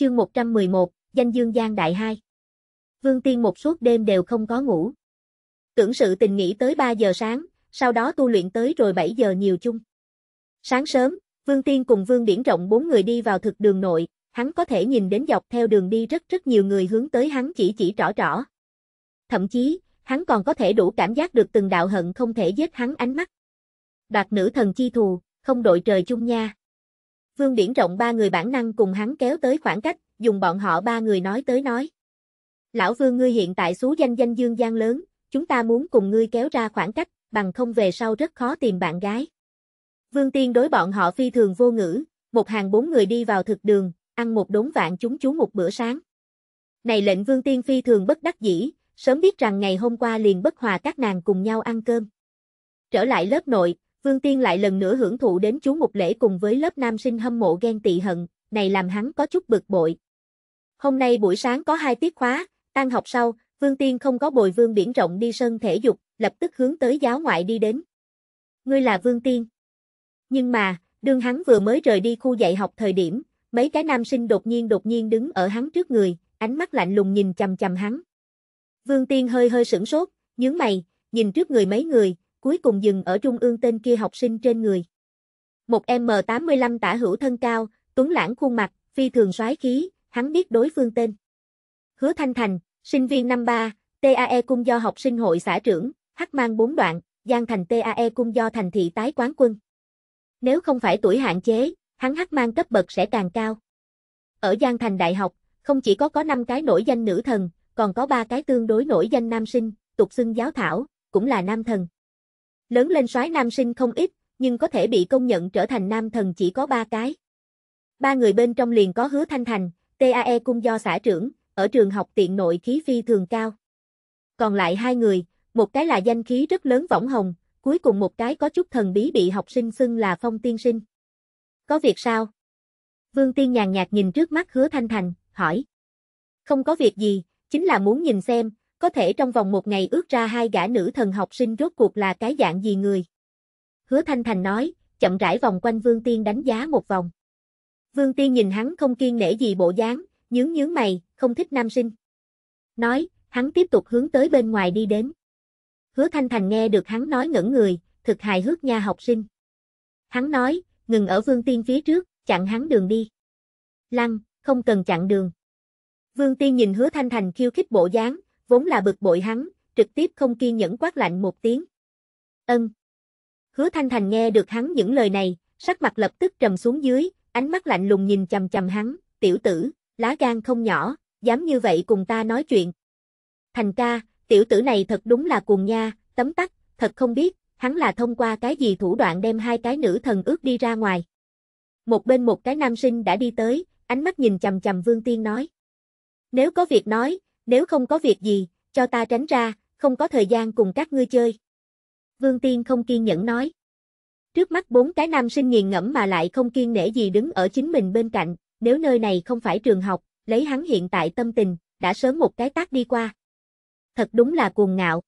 Chương 111, danh dương gian Đại Hai. Vương Tiên một suốt đêm đều không có ngủ. Tưởng sự tình nghỉ tới 3 giờ sáng, sau đó tu luyện tới rồi 7 giờ nhiều chung. Sáng sớm, Vương Tiên cùng Vương Điển Rộng bốn người đi vào thực đường nội, hắn có thể nhìn đến dọc theo đường đi rất rất nhiều người hướng tới hắn chỉ chỉ rõ rõ. Thậm chí, hắn còn có thể đủ cảm giác được từng đạo hận không thể giết hắn ánh mắt. Đoạt nữ thần chi thù, không đội trời chung nha. Vương Điển rộng ba người bản năng cùng hắn kéo tới khoảng cách, dùng bọn họ ba người nói tới nói. Lão Vương ngươi hiện tại xú danh danh dương gian lớn, chúng ta muốn cùng ngươi kéo ra khoảng cách, bằng không về sau rất khó tìm bạn gái. Vương Tiên đối bọn họ phi thường vô ngữ, một hàng bốn người đi vào thực đường, ăn một đốn vạn chúng chú một bữa sáng. Này lệnh Vương Tiên phi thường bất đắc dĩ, sớm biết rằng ngày hôm qua liền bất hòa các nàng cùng nhau ăn cơm. Trở lại lớp nội, Vương Tiên lại lần nữa hưởng thụ đến chú mục lễ cùng với lớp nam sinh hâm mộ ghen tị hận, này làm hắn có chút bực bội. Hôm nay buổi sáng có hai tiết khóa, tan học sau, Vương Tiên không có bồi Vương Biển Rộng đi sân thể dục, lập tức hướng tới giáo ngoại đi đến. Ngươi là Vương Tiên. Nhưng mà, đương hắn vừa mới rời đi khu dạy học thời điểm, mấy cái nam sinh đột nhiên đột nhiên đứng ở hắn trước người, ánh mắt lạnh lùng nhìn chằm chằm hắn. Vương Tiên hơi hơi sửng sốt, nhướng mày, nhìn trước người mấy người, cuối cùng dừng ở trung ương tên kia học sinh trên người. Một M85 tả hữu thân cao, tuấn lãng khuôn mặt, phi thường soái khí, hắn biết đối phương tên. Hứa Thanh Thành, sinh viên năm 3, TAE cung do học sinh hội xã trưởng, hắc mang bốn đoạn, Giang Thành TAE cung do thành thị tái quán quân. Nếu không phải tuổi hạn chế, hắn hắc mang cấp bậc sẽ càng cao. Ở Giang Thành Đại học, không chỉ có có 5 cái nổi danh nữ thần, còn có ba cái tương đối nổi danh nam sinh, tục xưng giáo thảo, cũng là nam thần. Lớn lên soái nam sinh không ít, nhưng có thể bị công nhận trở thành nam thần chỉ có ba cái. Ba người bên trong liền có hứa thanh thành, TAE cung do xã trưởng, ở trường học tiện nội khí phi thường cao. Còn lại hai người, một cái là danh khí rất lớn võng hồng, cuối cùng một cái có chút thần bí bị học sinh xưng là phong tiên sinh. Có việc sao? Vương Tiên nhàn nhạt nhìn trước mắt hứa thanh thành, hỏi. Không có việc gì, chính là muốn nhìn xem, có thể trong vòng một ngày ước ra hai gã nữ thần học sinh rốt cuộc là cái dạng gì người. Hứa Thanh Thành nói, chậm rãi vòng quanh Vương Tiên đánh giá một vòng. Vương Tiên nhìn hắn không kiên nể gì bộ dáng, nhướng nhướng mày, không thích nam sinh. Nói, hắn tiếp tục hướng tới bên ngoài đi đến. Hứa Thanh Thành nghe được hắn nói ngẩn người, thực hài hước nha học sinh. Hắn nói, ngừng ở Vương Tiên phía trước, chặn hắn đường đi. Lăng, không cần chặn đường. Vương Tiên nhìn Hứa Thanh Thành khiêu khích bộ dáng, vốn là bực bội hắn, trực tiếp không kiên nhẫn quát lạnh một tiếng. Ân. Hứa Thanh Thành nghe được hắn những lời này, sắc mặt lập tức trầm xuống dưới, ánh mắt lạnh lùng nhìn chầm chầm hắn, tiểu tử, lá gan không nhỏ, dám như vậy cùng ta nói chuyện. Thành ca, tiểu tử này thật đúng là cuồng nha, tấm tắc, thật không biết, hắn là thông qua cái gì thủ đoạn đem hai cái nữ thần ước đi ra ngoài. Một bên một cái nam sinh đã đi tới, ánh mắt nhìn chầm chầm Vương Tiên nói. Nếu có việc nói, nếu không có việc gì, cho ta tránh ra, không có thời gian cùng các ngươi chơi. Vương Tiên không kiên nhẫn nói. Trước mắt bốn cái nam sinh nghiền ngẫm mà lại không kiên nể gì đứng ở chính mình bên cạnh, nếu nơi này không phải trường học, lấy hắn hiện tại tâm tình, đã sớm một cái tác đi qua. Thật đúng là cuồng ngạo.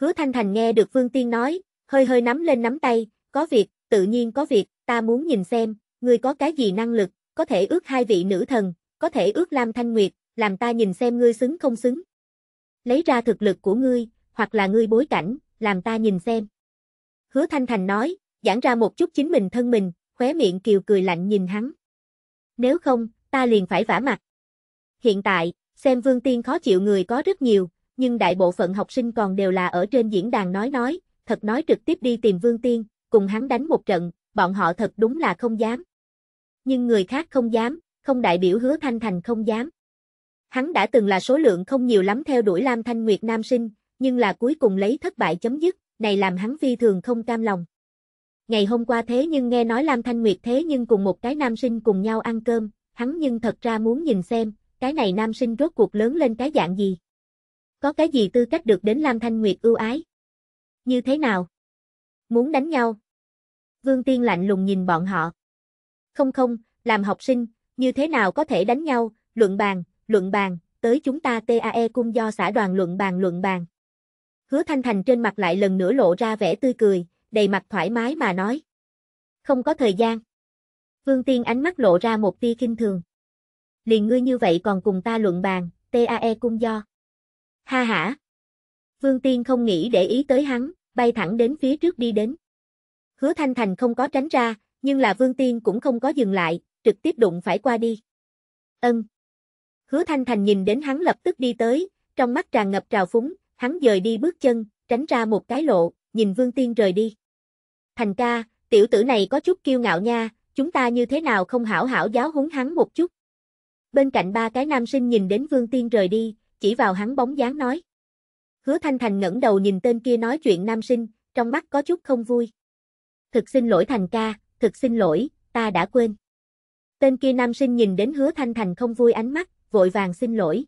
Hứa Thanh Thành nghe được Vương Tiên nói, hơi hơi nắm lên nắm tay, có việc, tự nhiên có việc, ta muốn nhìn xem, người có cái gì năng lực, có thể ước hai vị nữ thần, có thể ước Lam Thanh Nguyệt, làm ta nhìn xem ngươi xứng không xứng. Lấy ra thực lực của ngươi, hoặc là ngươi bối cảnh, làm ta nhìn xem. Hứa Thanh Thành nói, giãn ra một chút chính mình thân mình, khóe miệng kiều cười lạnh nhìn hắn. Nếu không, ta liền phải vả mặt. Hiện tại, xem Vương Tiên khó chịu người có rất nhiều, nhưng đại bộ phận học sinh còn đều là ở trên diễn đàn nói nói, thật nói trực tiếp đi tìm Vương Tiên, cùng hắn đánh một trận, bọn họ thật đúng là không dám. Nhưng người khác không dám, không đại biểu hứa thanh thành không dám. Hắn đã từng là số lượng không nhiều lắm theo đuổi Lam Thanh Nguyệt Nam sinh, nhưng là cuối cùng lấy thất bại chấm dứt, này làm hắn phi thường không cam lòng. Ngày hôm qua thế nhưng nghe nói Lam Thanh Nguyệt thế nhưng cùng một cái nam sinh cùng nhau ăn cơm, hắn nhưng thật ra muốn nhìn xem, cái này nam sinh rốt cuộc lớn lên cái dạng gì. Có cái gì tư cách được đến Lam Thanh Nguyệt ưu ái? Như thế nào? Muốn đánh nhau? Vương Tiên lạnh lùng nhìn bọn họ. Không không, làm học sinh, như thế nào có thể đánh nhau, luận bàn, luận bàn, tới chúng ta TAE cung do xã đoàn luận bàn luận bàn. Hứa Thanh Thành trên mặt lại lần nữa lộ ra vẻ tươi cười, đầy mặt thoải mái mà nói. Không có thời gian. Vương Tiên ánh mắt lộ ra một tia kinh thường. Liền ngươi như vậy còn cùng ta luận bàn, TAE cung do. Ha hả. Vương Tiên không nghĩ để ý tới hắn, bay thẳng đến phía trước đi đến. Hứa Thanh Thành không có tránh ra, nhưng là Vương Tiên cũng không có dừng lại, trực tiếp đụng phải qua đi. Ân, Hứa Thanh Thành nhìn đến hắn lập tức đi tới, trong mắt tràn ngập trào phúng, hắn dời đi bước chân, tránh ra một cái lộ, nhìn Vương Tiên rời đi. Thành ca, tiểu tử này có chút kiêu ngạo nha, chúng ta như thế nào không hảo hảo giáo huấn hắn một chút. Bên cạnh ba cái nam sinh nhìn đến Vương Tiên rời đi, chỉ vào hắn bóng dáng nói. Hứa Thanh Thành ngẩng đầu nhìn tên kia nói chuyện nam sinh, trong mắt có chút không vui. Thực xin lỗi Thành ca, thực xin lỗi, ta đã quên. Tên kia nam sinh nhìn đến Hứa Thanh Thành không vui ánh mắt, vội vàng xin lỗi.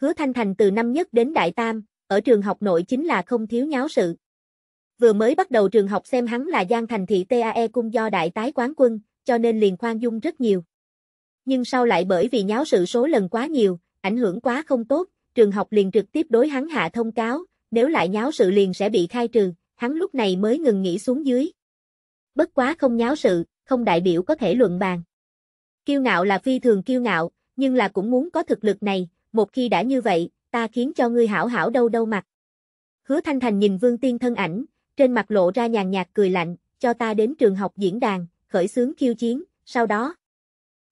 Hứa Thanh Thành từ năm nhất đến đại tam, ở trường học nội chính là không thiếu nháo sự. Vừa mới bắt đầu trường học xem hắn là Giang Thành thị TAE cung do đại tái quán quân, cho nên liền khoan dung rất nhiều. Nhưng sau lại bởi vì nháo sự số lần quá nhiều, ảnh hưởng quá không tốt, trường học liền trực tiếp đối hắn hạ thông cáo, nếu lại nháo sự liền sẽ bị khai trừ, hắn lúc này mới ngừng nghỉ xuống dưới. Bất quá không nháo sự, không đại biểu có thể luận bàn. Kiêu ngạo là phi thường kiêu ngạo, nhưng là cũng muốn có thực lực này, một khi đã như vậy, ta khiến cho ngươi hảo hảo đâu đâu mặt. Hứa Thanh Thành nhìn Vương Tiên thân ảnh, trên mặt lộ ra nhàn nhạt cười lạnh, cho ta đến trường học diễn đàn, khởi xướng khiêu chiến, sau đó.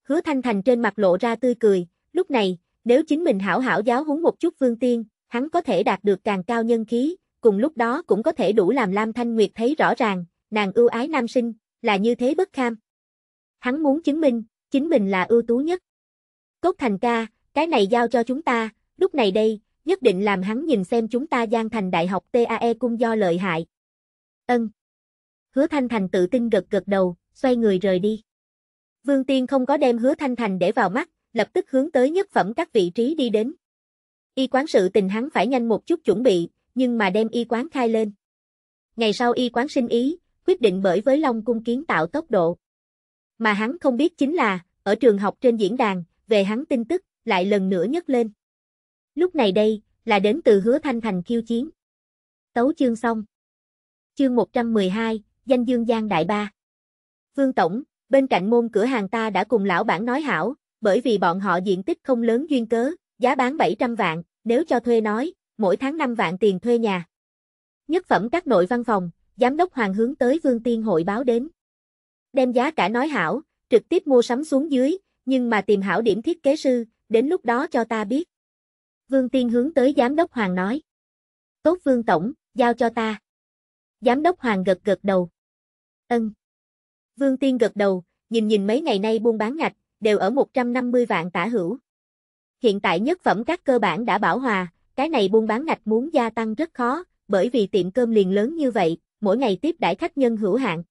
Hứa Thanh Thành trên mặt lộ ra tươi cười, lúc này, nếu chính mình hảo hảo giáo huấn một chút Vương Tiên, hắn có thể đạt được càng cao nhân khí, cùng lúc đó cũng có thể đủ làm Lam Thanh Nguyệt thấy rõ ràng, nàng ưu ái nam sinh, là như thế bất kham. Hắn muốn chứng minh, chính mình là ưu tú nhất. Cốt thành ca, cái này giao cho chúng ta, lúc này đây, nhất định làm hắn nhìn xem chúng ta gian Thành Đại học TAE cung do lợi hại. Ân. Hứa Thanh Thành tự tin gật gật đầu, xoay người rời đi. Vương Tiên không có đem Hứa Thanh Thành để vào mắt, lập tức hướng tới nhất phẩm các vị trí đi đến. Y quán sự tình hắn phải nhanh một chút chuẩn bị, nhưng mà đem y quán khai lên. Ngày sau y quán sinh ý, quyết định bởi với Long Cung kiến tạo tốc độ. Mà hắn không biết chính là, ở trường học trên diễn đàn, về hắn tin tức, lại lần nữa nhấc lên. Lúc này đây, là đến từ hứa thanh thành khiêu chiến. Tấu chương xong. Chương 112, danh dương giang đại ba. Vương Tổng, bên cạnh môn cửa hàng ta đã cùng lão bản nói hảo, bởi vì bọn họ diện tích không lớn duyên cớ, giá bán 700 vạn, nếu cho thuê nói, mỗi tháng 5 vạn tiền thuê nhà. Nhất phẩm các nội văn phòng, giám đốc hoàng hướng tới Vương Tiên hội báo đến. Đem giá cả nói hảo, trực tiếp mua sắm xuống dưới, nhưng mà tìm hảo điểm thiết kế sư, đến lúc đó cho ta biết. Vương Tiên hướng tới Giám đốc Hoàng nói. Tốt Vương Tổng, giao cho ta. Giám đốc Hoàng gật gật đầu. Ân. Vương Tiên gật đầu, nhìn nhìn mấy ngày nay buôn bán ngạch, đều ở 150 vạn tả hữu. Hiện tại nhất phẩm các cơ bản đã bảo hòa, cái này buôn bán ngạch muốn gia tăng rất khó, bởi vì tiệm cơm liền lớn như vậy, mỗi ngày tiếp đãi khách nhân hữu hạn.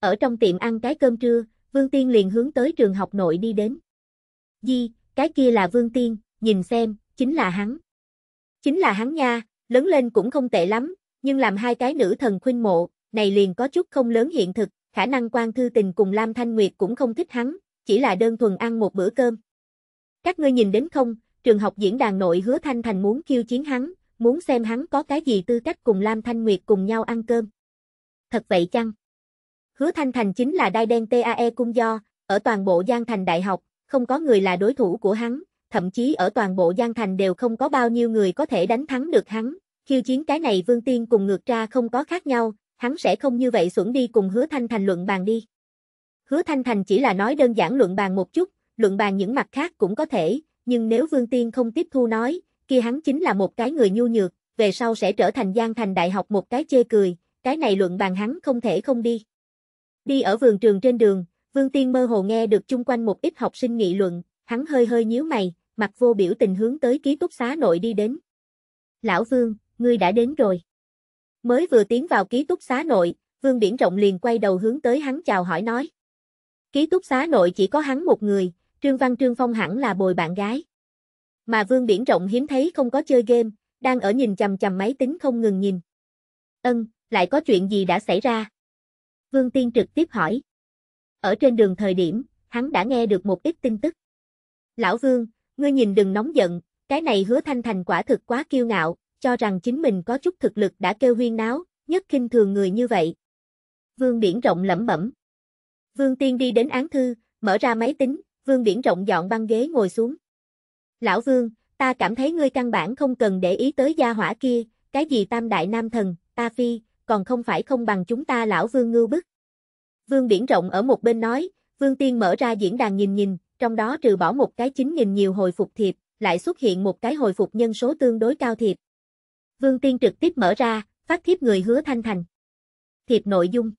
Ở trong tiệm ăn cái cơm trưa, Vương Tiên liền hướng tới trường học nội đi đến. Di, cái kia là Vương Tiên, nhìn xem, chính là hắn. Chính là hắn nha, lớn lên cũng không tệ lắm, nhưng làm hai cái nữ thần khuynh mộ, này liền có chút không lớn hiện thực, khả năng quan thư tình cùng Lam Thanh Nguyệt cũng không thích hắn, chỉ là đơn thuần ăn một bữa cơm. Các ngươi nhìn đến không, trường học diễn đàn nội hứa Thanh Thành muốn kêu chiến hắn, muốn xem hắn có cái gì tư cách cùng Lam Thanh Nguyệt cùng nhau ăn cơm. Thật vậy chăng? Hứa Thanh Thành chính là đai đen TAE cung do, ở toàn bộ Giang Thành Đại học, không có người là đối thủ của hắn, thậm chí ở toàn bộ Giang Thành đều không có bao nhiêu người có thể đánh thắng được hắn. Khiêu chiến cái này Vương Tiên cùng ngược ra không có khác nhau, hắn sẽ không như vậy xuẩn đi cùng Hứa Thanh Thành luận bàn đi. Hứa Thanh Thành chỉ là nói đơn giản luận bàn một chút, luận bàn những mặt khác cũng có thể, nhưng nếu Vương Tiên không tiếp thu nói, kia hắn chính là một cái người nhu nhược, về sau sẽ trở thành Giang Thành Đại học một cái chê cười, cái này luận bàn hắn không thể không đi. Đi ở vườn trường trên đường, Vương Tiên mơ hồ nghe được chung quanh một ít học sinh nghị luận, hắn hơi hơi nhíu mày, mặt vô biểu tình hướng tới ký túc xá nội đi đến. Lão Vương, ngươi đã đến rồi. Mới vừa tiến vào ký túc xá nội, Vương Biển Rộng liền quay đầu hướng tới hắn chào hỏi nói. Ký túc xá nội chỉ có hắn một người, Trương Văn Trương Phong hẳn là bồi bạn gái. Mà Vương Biển Rộng hiếm thấy không có chơi game, đang ở nhìn chầm chầm máy tính không ngừng nhìn. Ân, lại có chuyện gì đã xảy ra? Vương Tiên trực tiếp hỏi. Ở trên đường thời điểm, hắn đã nghe được một ít tin tức. Lão Vương, ngươi nhìn đừng nóng giận, cái này hứa thanh thành quả thực quá kiêu ngạo, cho rằng chính mình có chút thực lực đã kêu huyên náo, nhất khinh thường người như vậy. Vương Biển Rộng lẩm bẩm. Vương Tiên đi đến án thư, mở ra máy tính, Vương Biển Rộng dọn băng ghế ngồi xuống. Lão Vương, ta cảm thấy ngươi căn bản không cần để ý tới gia hỏa kia, cái gì tam đại nam thần, ta phi, còn không phải không bằng chúng ta lão vương ngưu bức. Vương biển Rộng ở một bên nói, Vương Tiên mở ra diễn đàn nhìn nhìn, trong đó trừ bỏ một cái chính 000 nhiều hồi phục thiệp, lại xuất hiện một cái hồi phục nhân số tương đối cao thiệp. Vương Tiên trực tiếp mở ra, phát thiếp người hứa thanh thành. Thiệp nội dung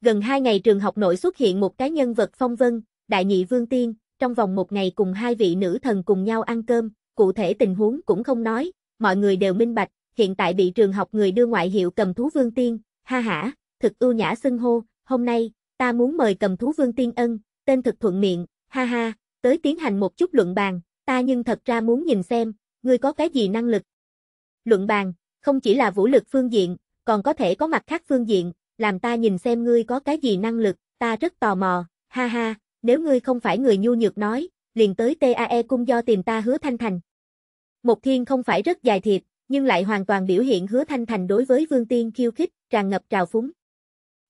Gần hai ngày trường học nội xuất hiện một cái nhân vật phong vân, đại nhị Vương Tiên, trong vòng một ngày cùng hai vị nữ thần cùng nhau ăn cơm, cụ thể tình huống cũng không nói, mọi người đều minh bạch, hiện tại bị trường học người đưa ngoại hiệu cầm thú vương tiên, ha ha thực ưu nhã xưng hô, hôm nay, ta muốn mời cầm thú vương tiên ân, tên thực thuận miệng, ha ha, tới tiến hành một chút luận bàn, ta nhưng thật ra muốn nhìn xem, ngươi có cái gì năng lực. Luận bàn, không chỉ là vũ lực phương diện, còn có thể có mặt khác phương diện, làm ta nhìn xem ngươi có cái gì năng lực, ta rất tò mò, ha ha, nếu ngươi không phải người nhu nhược nói, liền tới TAE cung do tìm ta hứa thanh thành. Một thiên không phải rất dài thiệt, nhưng lại hoàn toàn biểu hiện hứa thanh thành đối với Vương Tiên khiêu khích, tràn ngập trào phúng.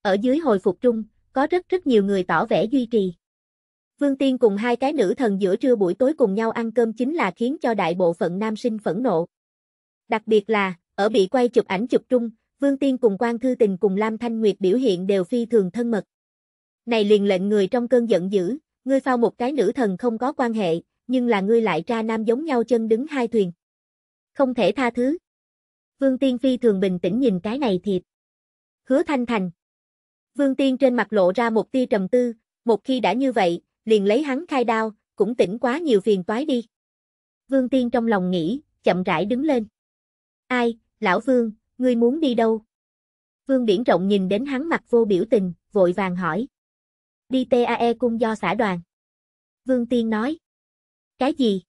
Ở dưới hồi phục trung, có rất rất nhiều người tỏ vẻ duy trì. Vương Tiên cùng hai cái nữ thần giữa trưa buổi tối cùng nhau ăn cơm chính là khiến cho đại bộ phận nam sinh phẫn nộ. Đặc biệt là, ở bị quay chụp ảnh chụp trung, Vương Tiên cùng Quan Thư Tình cùng Lam Thanh Nguyệt biểu hiện đều phi thường thân mật. Này liền lệnh người trong cơn giận dữ, ngươi phao một cái nữ thần không có quan hệ, nhưng là ngươi lại ra nam giống nhau chân đứng hai thuyền không thể tha thứ. Vương Tiên phi thường bình tĩnh nhìn cái này thiệt. Hứa Thanh Thành. Vương Tiên trên mặt lộ ra một tia trầm tư, một khi đã như vậy, liền lấy hắn khai đao, cũng tỉnh quá nhiều phiền toái đi. Vương Tiên trong lòng nghĩ, chậm rãi đứng lên. Ai, lão Vương, ngươi muốn đi đâu? Vương Điển rộng nhìn đến hắn mặt vô biểu tình, vội vàng hỏi. Đi TAE cung do xã đoàn. Vương Tiên nói. Cái gì?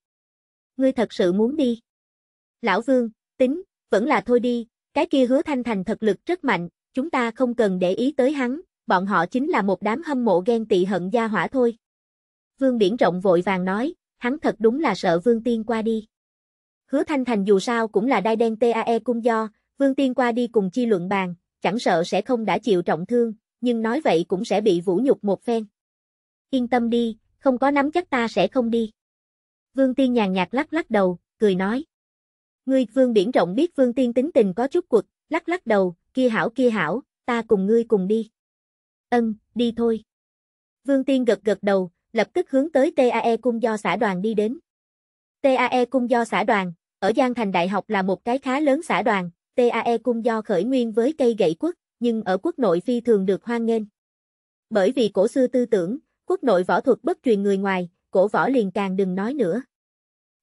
Ngươi thật sự muốn đi? Lão Vương, tính, vẫn là thôi đi, cái kia hứa thanh thành thật lực rất mạnh, chúng ta không cần để ý tới hắn, bọn họ chính là một đám hâm mộ ghen tị hận gia hỏa thôi. Vương Biển Rộng vội vàng nói, hắn thật đúng là sợ Vương Tiên qua đi. Hứa Thanh Thành dù sao cũng là đai đen TAE cung do, Vương Tiên qua đi cùng chi luận bàn, chẳng sợ sẽ không đã chịu trọng thương, nhưng nói vậy cũng sẽ bị vũ nhục một phen. Yên tâm đi, không có nắm chắc ta sẽ không đi. Vương Tiên nhàn nhạt lắc lắc đầu, cười nói. Ngươi vương biển rộng biết vương tiên tính tình có chút cuộc, lắc lắc đầu, kia hảo kia hảo, ta cùng ngươi cùng đi. Ân, đi thôi. Vương tiên gật gật đầu, lập tức hướng tới TAE cung do xã đoàn đi đến. TAE cung do xã đoàn, ở Giang Thành Đại học là một cái khá lớn xã đoàn, TAE cung do khởi nguyên với cây gậy quốc, nhưng ở quốc nội phi thường được hoan nghênh. Bởi vì cổ xưa tư tưởng, quốc nội võ thuật bất truyền người ngoài, cổ võ liền càng đừng nói nữa.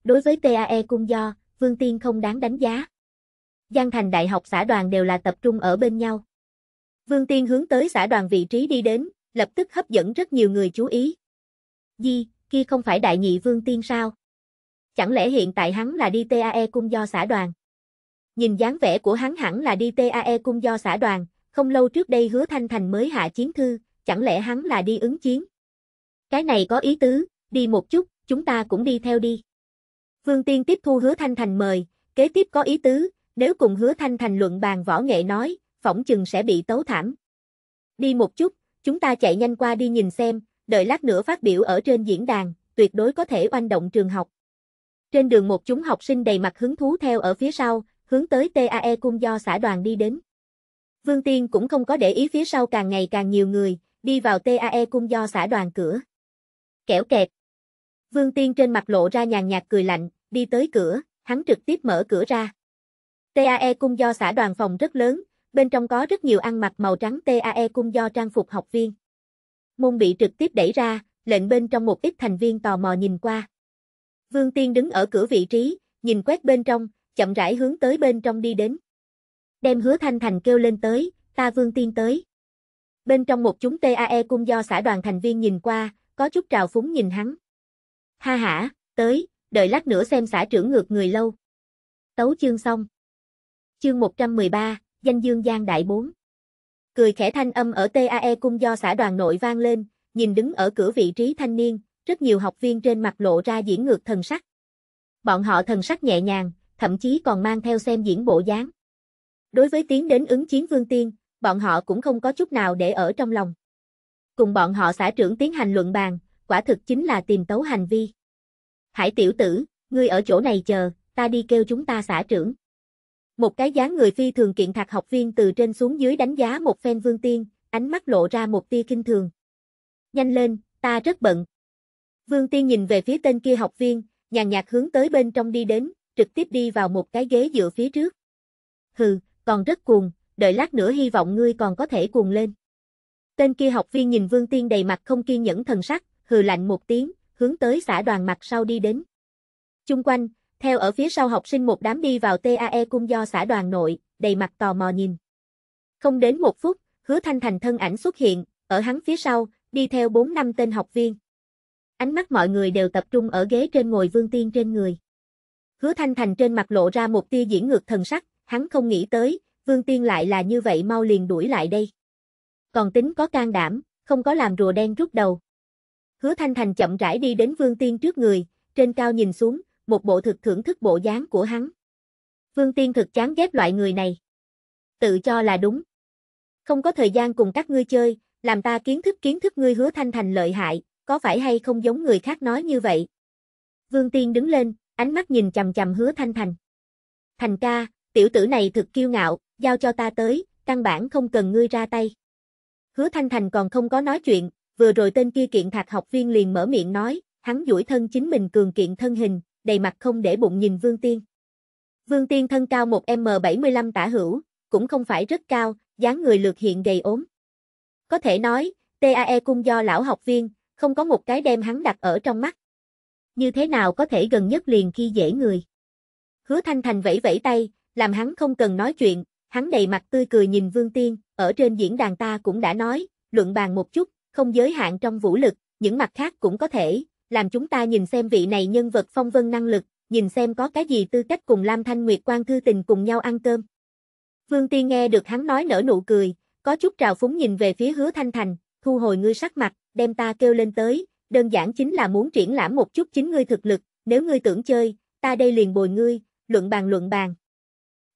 Đối với TAE cung do, Vương Tiên không đáng đánh giá. Giang Thành Đại học xã đoàn đều là tập trung ở bên nhau. Vương Tiên hướng tới xã đoàn vị trí đi đến, lập tức hấp dẫn rất nhiều người chú ý. Di, kia không phải đại nhị Vương Tiên sao? Chẳng lẽ hiện tại hắn là đi TAE cung do xã đoàn? Nhìn dáng vẻ của hắn hẳn là đi TAE cung do xã đoàn, không lâu trước đây hứa Thanh Thành mới hạ chiến thư, chẳng lẽ hắn là đi ứng chiến? Cái này có ý tứ, đi một chút, chúng ta cũng đi theo đi. Vương Tiên tiếp thu hứa Thanh Thành mời, kế tiếp có ý tứ, nếu cùng hứa Thanh Thành luận bàn võ nghệ nói, phỏng chừng sẽ bị tấu thảm. Đi một chút, chúng ta chạy nhanh qua đi nhìn xem, đợi lát nữa phát biểu ở trên diễn đàn, tuyệt đối có thể oanh động trường học. Trên đường một chúng học sinh đầy mặt hứng thú theo ở phía sau, hướng tới TAE cung do xã đoàn đi đến. Vương Tiên cũng không có để ý phía sau càng ngày càng nhiều người, đi vào TAE cung do xã đoàn cửa. Kẻo kẹt. Vương Tiên trên mặt lộ ra nhàn nhạt cười lạnh, đi tới cửa, hắn trực tiếp mở cửa ra. TAE cung do xã đoàn phòng rất lớn, bên trong có rất nhiều ăn mặc màu trắng TAE cung do trang phục học viên. Môn bị trực tiếp đẩy ra, lệnh bên trong một ít thành viên tò mò nhìn qua. Vương Tiên đứng ở cửa vị trí, nhìn quét bên trong, chậm rãi hướng tới bên trong đi đến. Đem hứa thanh thành kêu lên tới, ta Vương Tiên tới. Bên trong một chúng TAE cung do xã đoàn thành viên nhìn qua, có chút trào phúng nhìn hắn. Ha ha, tới, đợi lát nữa xem xã trưởng ngược người lâu. Tấu chương xong. Chương 113, danh dương gian đại bốn. Cười khẽ thanh âm ở TAE cung do xã đoàn nội vang lên, nhìn đứng ở cửa vị trí thanh niên, rất nhiều học viên trên mặt lộ ra diễn ngược thần sắc. Bọn họ thần sắc nhẹ nhàng, thậm chí còn mang theo xem diễn bộ dáng. Đối với tiến đến ứng chiến Vương Tiên, bọn họ cũng không có chút nào để ở trong lòng. Cùng bọn họ xã trưởng tiến hành luận bàn, quả thực chính là tìm tấu hành vi. Hải tiểu tử, ngươi ở chỗ này chờ, ta đi kêu chúng ta xã trưởng. Một cái dáng người phi thường kiện thạc học viên từ trên xuống dưới đánh giá một phen Vương Tiên, ánh mắt lộ ra một tia kinh thường. Nhanh lên, ta rất bận. Vương Tiên nhìn về phía tên kia học viên, nhàn nhạt hướng tới bên trong đi đến, trực tiếp đi vào một cái ghế dựa phía trước. Hừ, còn rất cuồng, đợi lát nữa hy vọng ngươi còn có thể cuồng lên. Tên kia học viên nhìn Vương Tiên đầy mặt không kiên nhẫn thần sắc, hừ lạnh một tiếng, hướng tới xã đoàn mặt sau đi đến. Chung quanh, theo ở phía sau học sinh một đám đi vào TAE cung do xã đoàn nội, đầy mặt tò mò nhìn. Không đến một phút, hứa thanh thành thân ảnh xuất hiện, ở hắn phía sau, đi theo 4 năm tên học viên. Ánh mắt mọi người đều tập trung ở ghế trên ngồi vương tiên trên người. Hứa thanh thành trên mặt lộ ra một tia diễn ngược thần sắc, hắn không nghĩ tới, vương tiên lại là như vậy mau liền đuổi lại đây. Còn tính có can đảm, không có làm rùa đen rút đầu. Hứa Thanh Thành chậm rãi đi đến Vương Tiên trước người, trên cao nhìn xuống, một bộ thực thưởng thức bộ dáng của hắn. Vương Tiên thực chán ghét loại người này. Tự cho là đúng. Không có thời gian cùng các ngươi chơi, làm ta kiến thức kiến thức ngươi hứa thanh thành lợi hại, có phải hay không giống người khác nói như vậy? Vương Tiên đứng lên, ánh mắt nhìn chầm chầm hứa thanh thành. Thành ca, tiểu tử này thực kiêu ngạo, giao cho ta tới, căn bản không cần ngươi ra tay. Hứa thanh thành còn không có nói chuyện, vừa rồi tên kia kiện thạch học viên liền mở miệng nói, hắn duỗi thân chính mình cường kiện thân hình, đầy mặt không để bụng nhìn Vương Tiên. Vương Tiên thân cao 1M75 tả hữu, cũng không phải rất cao, dáng người lược hiện gầy ốm. Có thể nói, TAE cung do lão học viên, không có một cái đem hắn đặt ở trong mắt. Như thế nào có thể gần nhất liền khi dễ người. Hứa Thanh Thành vẫy vẫy tay, làm hắn không cần nói chuyện, hắn đầy mặt tươi cười nhìn Vương Tiên, ở trên diễn đàn ta cũng đã nói, luận bàn một chút, không giới hạn trong vũ lực, những mặt khác cũng có thể, làm chúng ta nhìn xem vị này nhân vật phong vân năng lực, nhìn xem có cái gì tư cách cùng Lam Thanh Nguyệt quan thư tình cùng nhau ăn cơm. Vương Tiên nghe được hắn nói nở nụ cười, có chút trào phúng nhìn về phía hứa Thanh Thành, thu hồi ngươi sắc mặt, đem ta kêu lên tới, đơn giản chính là muốn triển lãm một chút chính ngươi thực lực, nếu ngươi tưởng chơi, ta đây liền bồi ngươi, luận bàn luận bàn.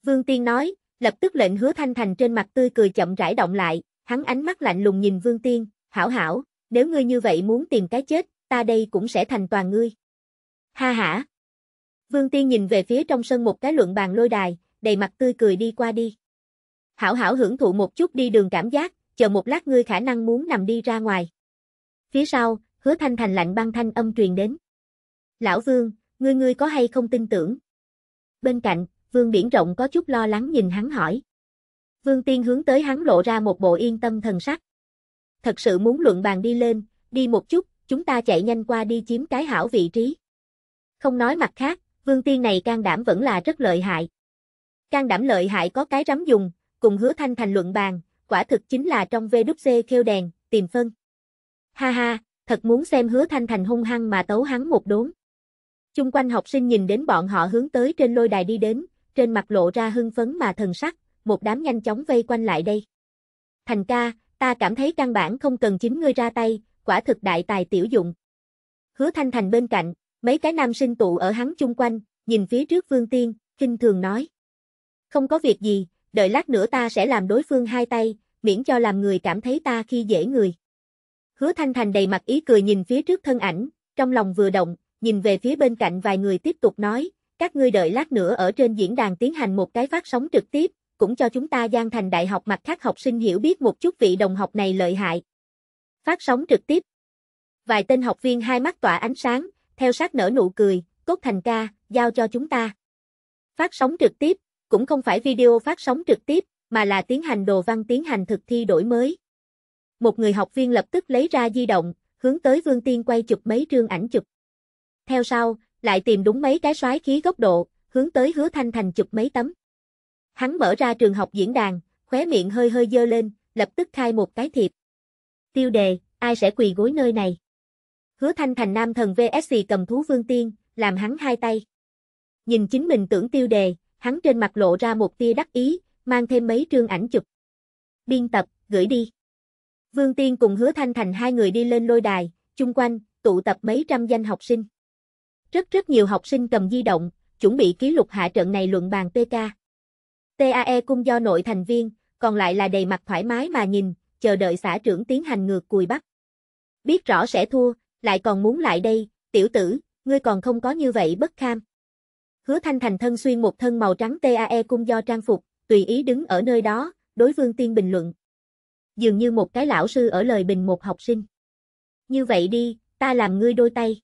Vương Tiên nói, lập tức lệnh hứa Thanh Thành trên mặt tươi cười chậm rãi động lại, hắn ánh mắt lạnh lùng nhìn Vương Tiên, hảo hảo, nếu ngươi như vậy muốn tìm cái chết, ta đây cũng sẽ thành toàn ngươi. Ha ha. Vương Tiên nhìn về phía trong sân một cái luận bàn lôi đài, đầy mặt tươi cười đi qua đi. Hảo hảo hưởng thụ một chút đi đường cảm giác, chờ một lát ngươi khả năng muốn nằm đi ra ngoài. Phía sau, hứa thanh thành lạnh băng thanh âm truyền đến. Lão Vương, ngươi ngươi có hay không tin tưởng? Bên cạnh, Vương Biển Rộng có chút lo lắng nhìn hắn hỏi. Vương Tiên hướng tới hắn lộ ra một bộ yên tâm thần sắc thật sự muốn luận bàn đi lên, đi một chút, chúng ta chạy nhanh qua đi chiếm cái hảo vị trí. Không nói mặt khác, vương tiên này can đảm vẫn là rất lợi hại. Can đảm lợi hại có cái rắm dùng, cùng hứa thanh thành luận bàn, quả thực chính là trong VWC kêu đèn, tìm phân. Ha ha, thật muốn xem hứa thanh thành hung hăng mà tấu hắn một đốn. Chung quanh học sinh nhìn đến bọn họ hướng tới trên lôi đài đi đến, trên mặt lộ ra hưng phấn mà thần sắc, một đám nhanh chóng vây quanh lại đây. Thành ca, ta cảm thấy căn bản không cần chính ngươi ra tay, quả thực đại tài tiểu dụng. Hứa Thanh Thành bên cạnh, mấy cái nam sinh tụ ở hắn chung quanh, nhìn phía trước Vương Tiên, kinh thường nói. Không có việc gì, đợi lát nữa ta sẽ làm đối phương hai tay, miễn cho làm người cảm thấy ta khi dễ người. Hứa Thanh Thành đầy mặt ý cười nhìn phía trước thân ảnh, trong lòng vừa động, nhìn về phía bên cạnh vài người tiếp tục nói, các ngươi đợi lát nữa ở trên diễn đàn tiến hành một cái phát sóng trực tiếp, cũng cho chúng ta gian Thành Đại học mặt khác học sinh hiểu biết một chút vị đồng học này lợi hại. Phát sóng trực tiếp. Vài tên học viên hai mắt tỏa ánh sáng, theo sát nở nụ cười, cốt thành ca, giao cho chúng ta. Phát sóng trực tiếp, cũng không phải video phát sóng trực tiếp, mà là tiến hành đồ văn tiến hành thực thi đổi mới. Một người học viên lập tức lấy ra di động, hướng tới Vương Tiên quay chụp mấy trương ảnh chụp. Theo sau, lại tìm đúng mấy cái xoáy khí góc độ, hướng tới Hứa Thanh Thành chụp mấy tấm. Hắn mở ra trường học diễn đàn, khóe miệng hơi hơi dơ lên, lập tức khai một cái thiệp. Tiêu đề, ai sẽ quỳ gối nơi này? Hứa thanh thành nam thần VSC cầm thú vương tiên, làm hắn hai tay. Nhìn chính mình tưởng tiêu đề, hắn trên mặt lộ ra một tia đắc ý, mang thêm mấy trương ảnh chụp. Biên tập, gửi đi. Vương Tiên cùng hứa thanh thành hai người đi lên lôi đài, chung quanh, tụ tập mấy trăm danh học sinh. Rất rất nhiều học sinh cầm di động, chuẩn bị ký lục hạ trận này luận bàn PK. TAE cung do nội thành viên, còn lại là đầy mặt thoải mái mà nhìn, chờ đợi xã trưởng tiến hành ngược cùi bắt. Biết rõ sẽ thua, lại còn muốn lại đây, tiểu tử, ngươi còn không có như vậy bất kham. Hứa Thanh Thành thân xuyên một thân màu trắng TAE cung do trang phục, tùy ý đứng ở nơi đó, đối Vương Tiên bình luận. Dường như một cái lão sư ở lời bình một học sinh. Như vậy đi, ta làm ngươi đôi tay.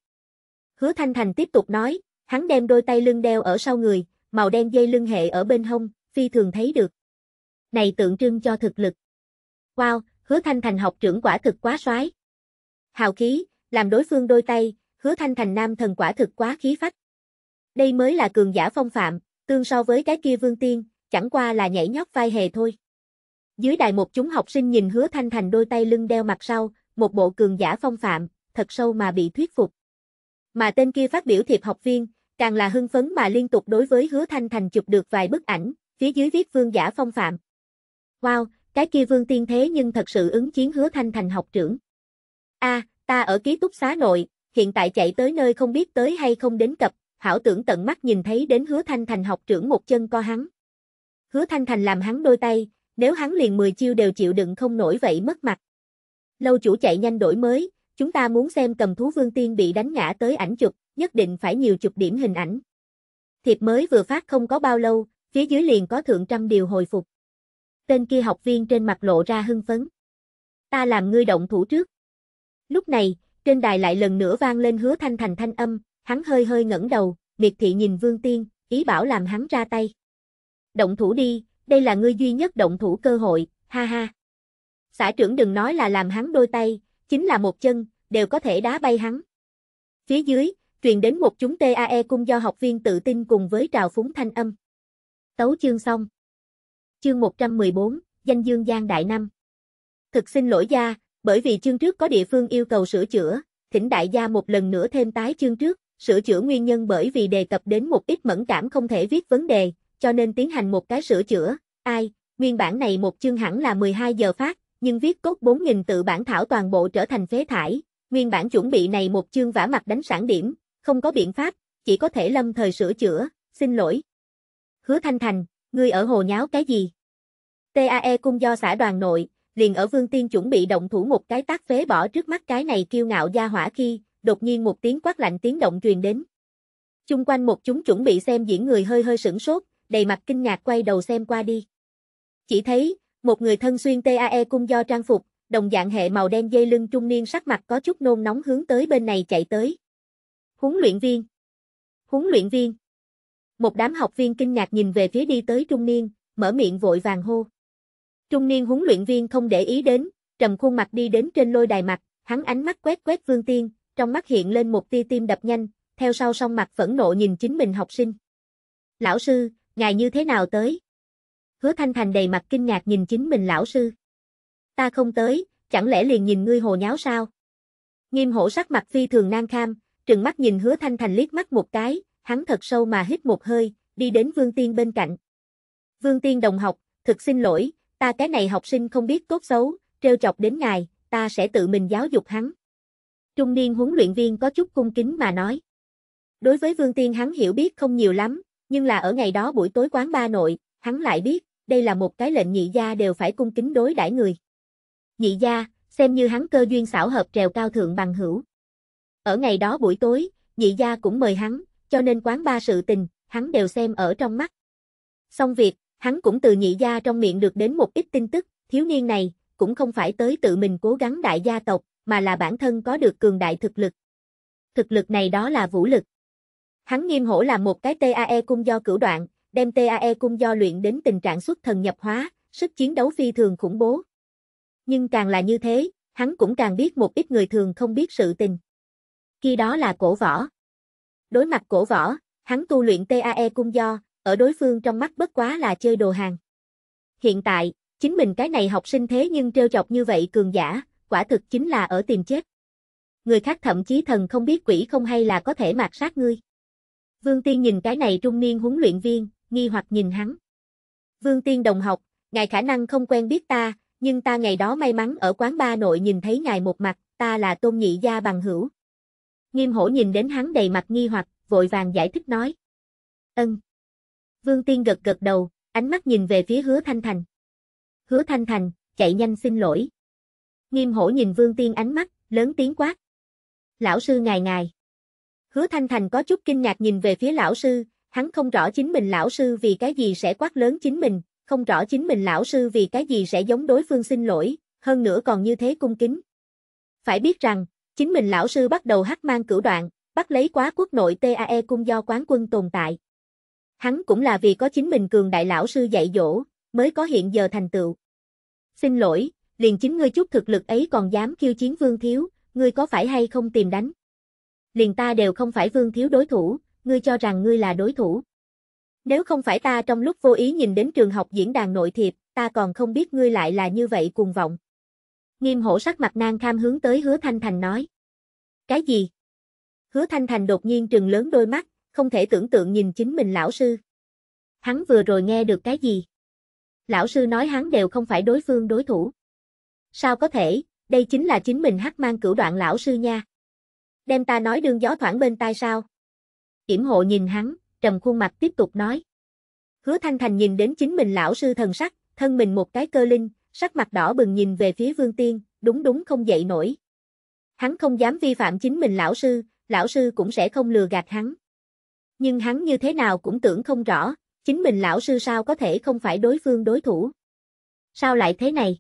Hứa Thanh Thành tiếp tục nói, hắn đem đôi tay lưng đeo ở sau người, màu đen dây lưng hệ ở bên hông, phi thường thấy được. Này tượng trưng cho thực lực. Wow, hứa thanh thành học trưởng quả thực quá soái. Hào khí, làm đối phương đôi tay, hứa thanh thành nam thần quả thực quá khí phách. Đây mới là cường giả phong phạm, tương so với cái kia vương tiên, chẳng qua là nhảy nhót vai hề thôi. Dưới đài một chúng học sinh nhìn hứa thanh thành đôi tay lưng đeo mặt sau, một bộ cường giả phong phạm, thật sâu mà bị thuyết phục. Mà tên kia phát biểu thiệp học viên, càng là hưng phấn mà liên tục đối với hứa thanh thành chụp được vài bức ảnh, phía dưới viết vương giả phong phạm. Wow, cái kia vương tiên thế nhưng thật sự ứng chiến hứa thanh thành học trưởng. a à, ta ở ký túc xá nội, hiện tại chạy tới nơi không biết tới hay không đến cập, hảo tưởng tận mắt nhìn thấy đến hứa thanh thành học trưởng một chân co hắn. Hứa thanh thành làm hắn đôi tay, nếu hắn liền 10 chiêu đều chịu đựng không nổi vậy mất mặt. Lâu chủ chạy nhanh đổi mới, chúng ta muốn xem cầm thú vương tiên bị đánh ngã tới ảnh chụp, nhất định phải nhiều chụp điểm hình ảnh. Thiệp mới vừa phát không có bao lâu, phía dưới liền có thượng trăm điều hồi phục. Tên kia học viên trên mặt lộ ra hưng phấn. Ta làm ngươi động thủ trước. Lúc này, trên đài lại lần nữa vang lên hứa thanh thành thanh âm, hắn hơi hơi ngẩng đầu, miệt thị nhìn vương tiên, ý bảo làm hắn ra tay. Động thủ đi, đây là ngươi duy nhất động thủ cơ hội, ha ha. Xã trưởng đừng nói là làm hắn đôi tay, chính là một chân, đều có thể đá bay hắn. Phía dưới, truyền đến một chúng TAE cung do học viên tự tin cùng với trào phúng thanh âm. Tấu chương xong. Chương 114, danh dương Giang Đại Năm. Thực xin lỗi gia, bởi vì chương trước có địa phương yêu cầu sửa chữa, thỉnh đại gia một lần nữa thêm tái chương trước, sửa chữa nguyên nhân bởi vì đề cập đến một ít mẫn cảm không thể viết vấn đề, cho nên tiến hành một cái sửa chữa. Ai, nguyên bản này một chương hẳn là 12 giờ phát, nhưng viết cốt 4.000 tự bản thảo toàn bộ trở thành phế thải, nguyên bản chuẩn bị này một chương vả mặt đánh sản điểm, không có biện pháp, chỉ có thể lâm thời sửa chữa, xin lỗi hứa thanh thành, ngươi ở hồ nháo cái gì? TAE cung do xã đoàn nội, liền ở vương tiên chuẩn bị động thủ một cái tác phế bỏ trước mắt cái này kiêu ngạo gia hỏa khi, đột nhiên một tiếng quát lạnh tiếng động truyền đến. Chung quanh một chúng chuẩn bị xem diễn người hơi hơi sửng sốt, đầy mặt kinh ngạc quay đầu xem qua đi. Chỉ thấy, một người thân xuyên TAE cung do trang phục, đồng dạng hệ màu đen dây lưng trung niên sắc mặt có chút nôn nóng hướng tới bên này chạy tới. Huấn luyện viên. Huấn luyện viên. Một đám học viên kinh ngạc nhìn về phía đi tới trung niên, mở miệng vội vàng hô. Trung niên huấn luyện viên không để ý đến, trầm khuôn mặt đi đến trên lôi đài mặt, hắn ánh mắt quét quét Vương Tiên, trong mắt hiện lên một tia tim đập nhanh, theo sau song mặt phẫn nộ nhìn chính mình học sinh. Lão sư, ngài như thế nào tới? Hứa Thanh Thành đầy mặt kinh ngạc nhìn chính mình lão sư. Ta không tới, chẳng lẽ liền nhìn ngươi hồ nháo sao? Nghiêm hổ sắc mặt phi thường nang kham, trừng mắt nhìn hứa Thanh Thành liếc mắt một cái, hắn thật sâu mà hít một hơi, đi đến Vương Tiên bên cạnh. Vương Tiên đồng học, thực xin lỗi, ta cái này học sinh không biết tốt xấu, treo chọc đến ngài, ta sẽ tự mình giáo dục hắn. Trung niên huấn luyện viên có chút cung kính mà nói. Đối với Vương Tiên hắn hiểu biết không nhiều lắm, nhưng là ở ngày đó buổi tối quán ba nội, hắn lại biết, đây là một cái lệnh nhị gia đều phải cung kính đối đãi người. Nhị gia, xem như hắn cơ duyên xảo hợp trèo cao thượng bằng hữu. Ở ngày đó buổi tối, nhị gia cũng mời hắn, cho nên quán ba sự tình, hắn đều xem ở trong mắt. Xong việc, hắn cũng từ nhị gia trong miệng được đến một ít tin tức, thiếu niên này, cũng không phải tới tự mình cố gắng đại gia tộc, mà là bản thân có được cường đại thực lực. Thực lực này đó là vũ lực. Hắn nghiêm hổ là một cái TAE cung do cửu đoạn, đem TAE cung do luyện đến tình trạng xuất thần nhập hóa, sức chiến đấu phi thường khủng bố. Nhưng càng là như thế, hắn cũng càng biết một ít người thường không biết sự tình. Khi đó là cổ võ. Đối mặt cổ võ, hắn tu luyện TAE cung do, ở đối phương trong mắt bất quá là chơi đồ hàng. Hiện tại, chính mình cái này học sinh thế nhưng trêu chọc như vậy cường giả, quả thực chính là ở tìm chết. Người khác thậm chí thần không biết quỷ không hay là có thể mạt sát ngươi. Vương Tiên nhìn cái này trung niên huấn luyện viên, nghi hoặc nhìn hắn. Vương Tiên đồng học, ngài khả năng không quen biết ta, nhưng ta ngày đó may mắn ở quán ba nội nhìn thấy ngài một mặt, ta là tôn nhị gia bằng hữu. Nghiêm hổ nhìn đến hắn đầy mặt nghi hoặc, vội vàng giải thích nói. Ân. Vương Tiên gật gật đầu, ánh mắt nhìn về phía hứa Thanh Thành. Hứa Thanh Thành, chạy nhanh xin lỗi. Nghiêm hổ nhìn Vương Tiên ánh mắt, lớn tiếng quát. Lão sư ngài ngài. Hứa Thanh Thành có chút kinh ngạc nhìn về phía lão sư, hắn không rõ chính mình lão sư vì cái gì sẽ quát lớn chính mình, không rõ chính mình lão sư vì cái gì sẽ giống đối phương xin lỗi, hơn nữa còn như thế cung kính. Phải biết rằng, Chính mình lão sư bắt đầu hắc mang cửu đoạn, bắt lấy quá quốc nội TAE cung do quán quân tồn tại. Hắn cũng là vì có chính mình cường đại lão sư dạy dỗ, mới có hiện giờ thành tựu. Xin lỗi, liền chính ngươi chút thực lực ấy còn dám khiêu chiến vương thiếu, ngươi có phải hay không tìm đánh? Liền ta đều không phải vương thiếu đối thủ, ngươi cho rằng ngươi là đối thủ. Nếu không phải ta trong lúc vô ý nhìn đến trường học diễn đàn nội thiệp, ta còn không biết ngươi lại là như vậy cuồng vọng. Nghiêm hổ sắc mặt nang kham hướng tới hứa thanh thành nói. Cái gì? Hứa thanh thành đột nhiên trừng lớn đôi mắt, không thể tưởng tượng nhìn chính mình lão sư. Hắn vừa rồi nghe được cái gì? Lão sư nói hắn đều không phải đối phương đối thủ. Sao có thể, đây chính là chính mình hắc mang cửu đoạn lão sư nha. Đem ta nói đương gió thoảng bên tai sao? Kiểm hộ nhìn hắn, trầm khuôn mặt tiếp tục nói. Hứa thanh thành nhìn đến chính mình lão sư thần sắc, thân mình một cái cơ linh, sắc mặt đỏ bừng nhìn về phía Vương Tiên, đúng đúng không dậy nổi. Hắn không dám vi phạm chính mình lão sư, lão sư cũng sẽ không lừa gạt hắn. Nhưng hắn như thế nào cũng tưởng không rõ, chính mình lão sư sao có thể không phải đối phương đối thủ. Sao lại thế này?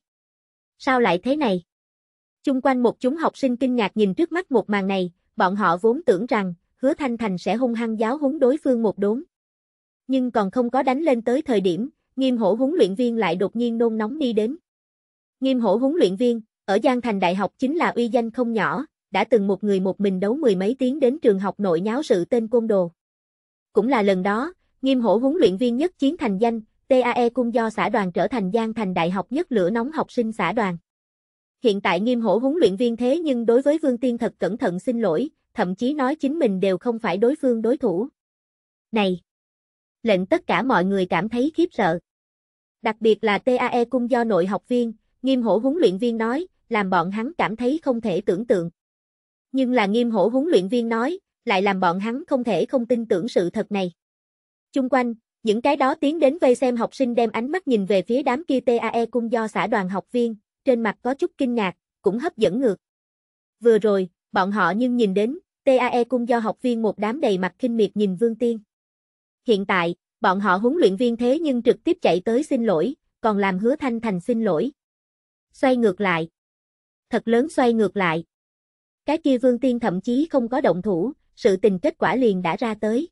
Sao lại thế này? Chung quanh một chúng học sinh kinh ngạc nhìn trước mắt một màn này, bọn họ vốn tưởng rằng, hứa thanh thành sẽ hung hăng giáo huấn đối phương một đốn. Nhưng còn không có đánh lên tới thời điểm, nghiêm hổ huấn luyện viên lại đột nhiên nôn nóng đi đến. Nghiêm hổ huấn luyện viên, ở Giang Thành Đại học chính là uy danh không nhỏ, đã từng một người một mình đấu mười mấy tiếng đến trường học nội nháo sự tên côn đồ. Cũng là lần đó, nghiêm hổ huấn luyện viên nhất chiến thành danh, TAE cung do xã đoàn trở thành Giang Thành Đại học nhất lửa nóng học sinh xã đoàn. Hiện tại nghiêm hổ huấn luyện viên thế nhưng đối với Vương Tiên thật cẩn thận xin lỗi, thậm chí nói chính mình đều không phải đối phương đối thủ. Này! Lệnh tất cả mọi người cảm thấy khiếp sợ. Đặc biệt là TAE cung do nội học viên, Nghiêm hổ huấn luyện viên nói, làm bọn hắn cảm thấy không thể tưởng tượng. Nhưng là nghiêm hổ huấn luyện viên nói, lại làm bọn hắn không thể không tin tưởng sự thật này. Chung quanh, những cái đó tiến đến vây xem học sinh đem ánh mắt nhìn về phía đám kia TAE cung do xã đoàn học viên, trên mặt có chút kinh ngạc, cũng hấp dẫn ngược. Vừa rồi, bọn họ nhưng nhìn đến, TAE cung do học viên một đám đầy mặt kinh miệt nhìn Vương Tiên. Hiện tại, bọn họ huấn luyện viên thế nhưng trực tiếp chạy tới xin lỗi, còn làm hứa thanh thành xin lỗi xoay ngược lại. Thật lớn xoay ngược lại. Cái kia vương tiên thậm chí không có động thủ, sự tình kết quả liền đã ra tới.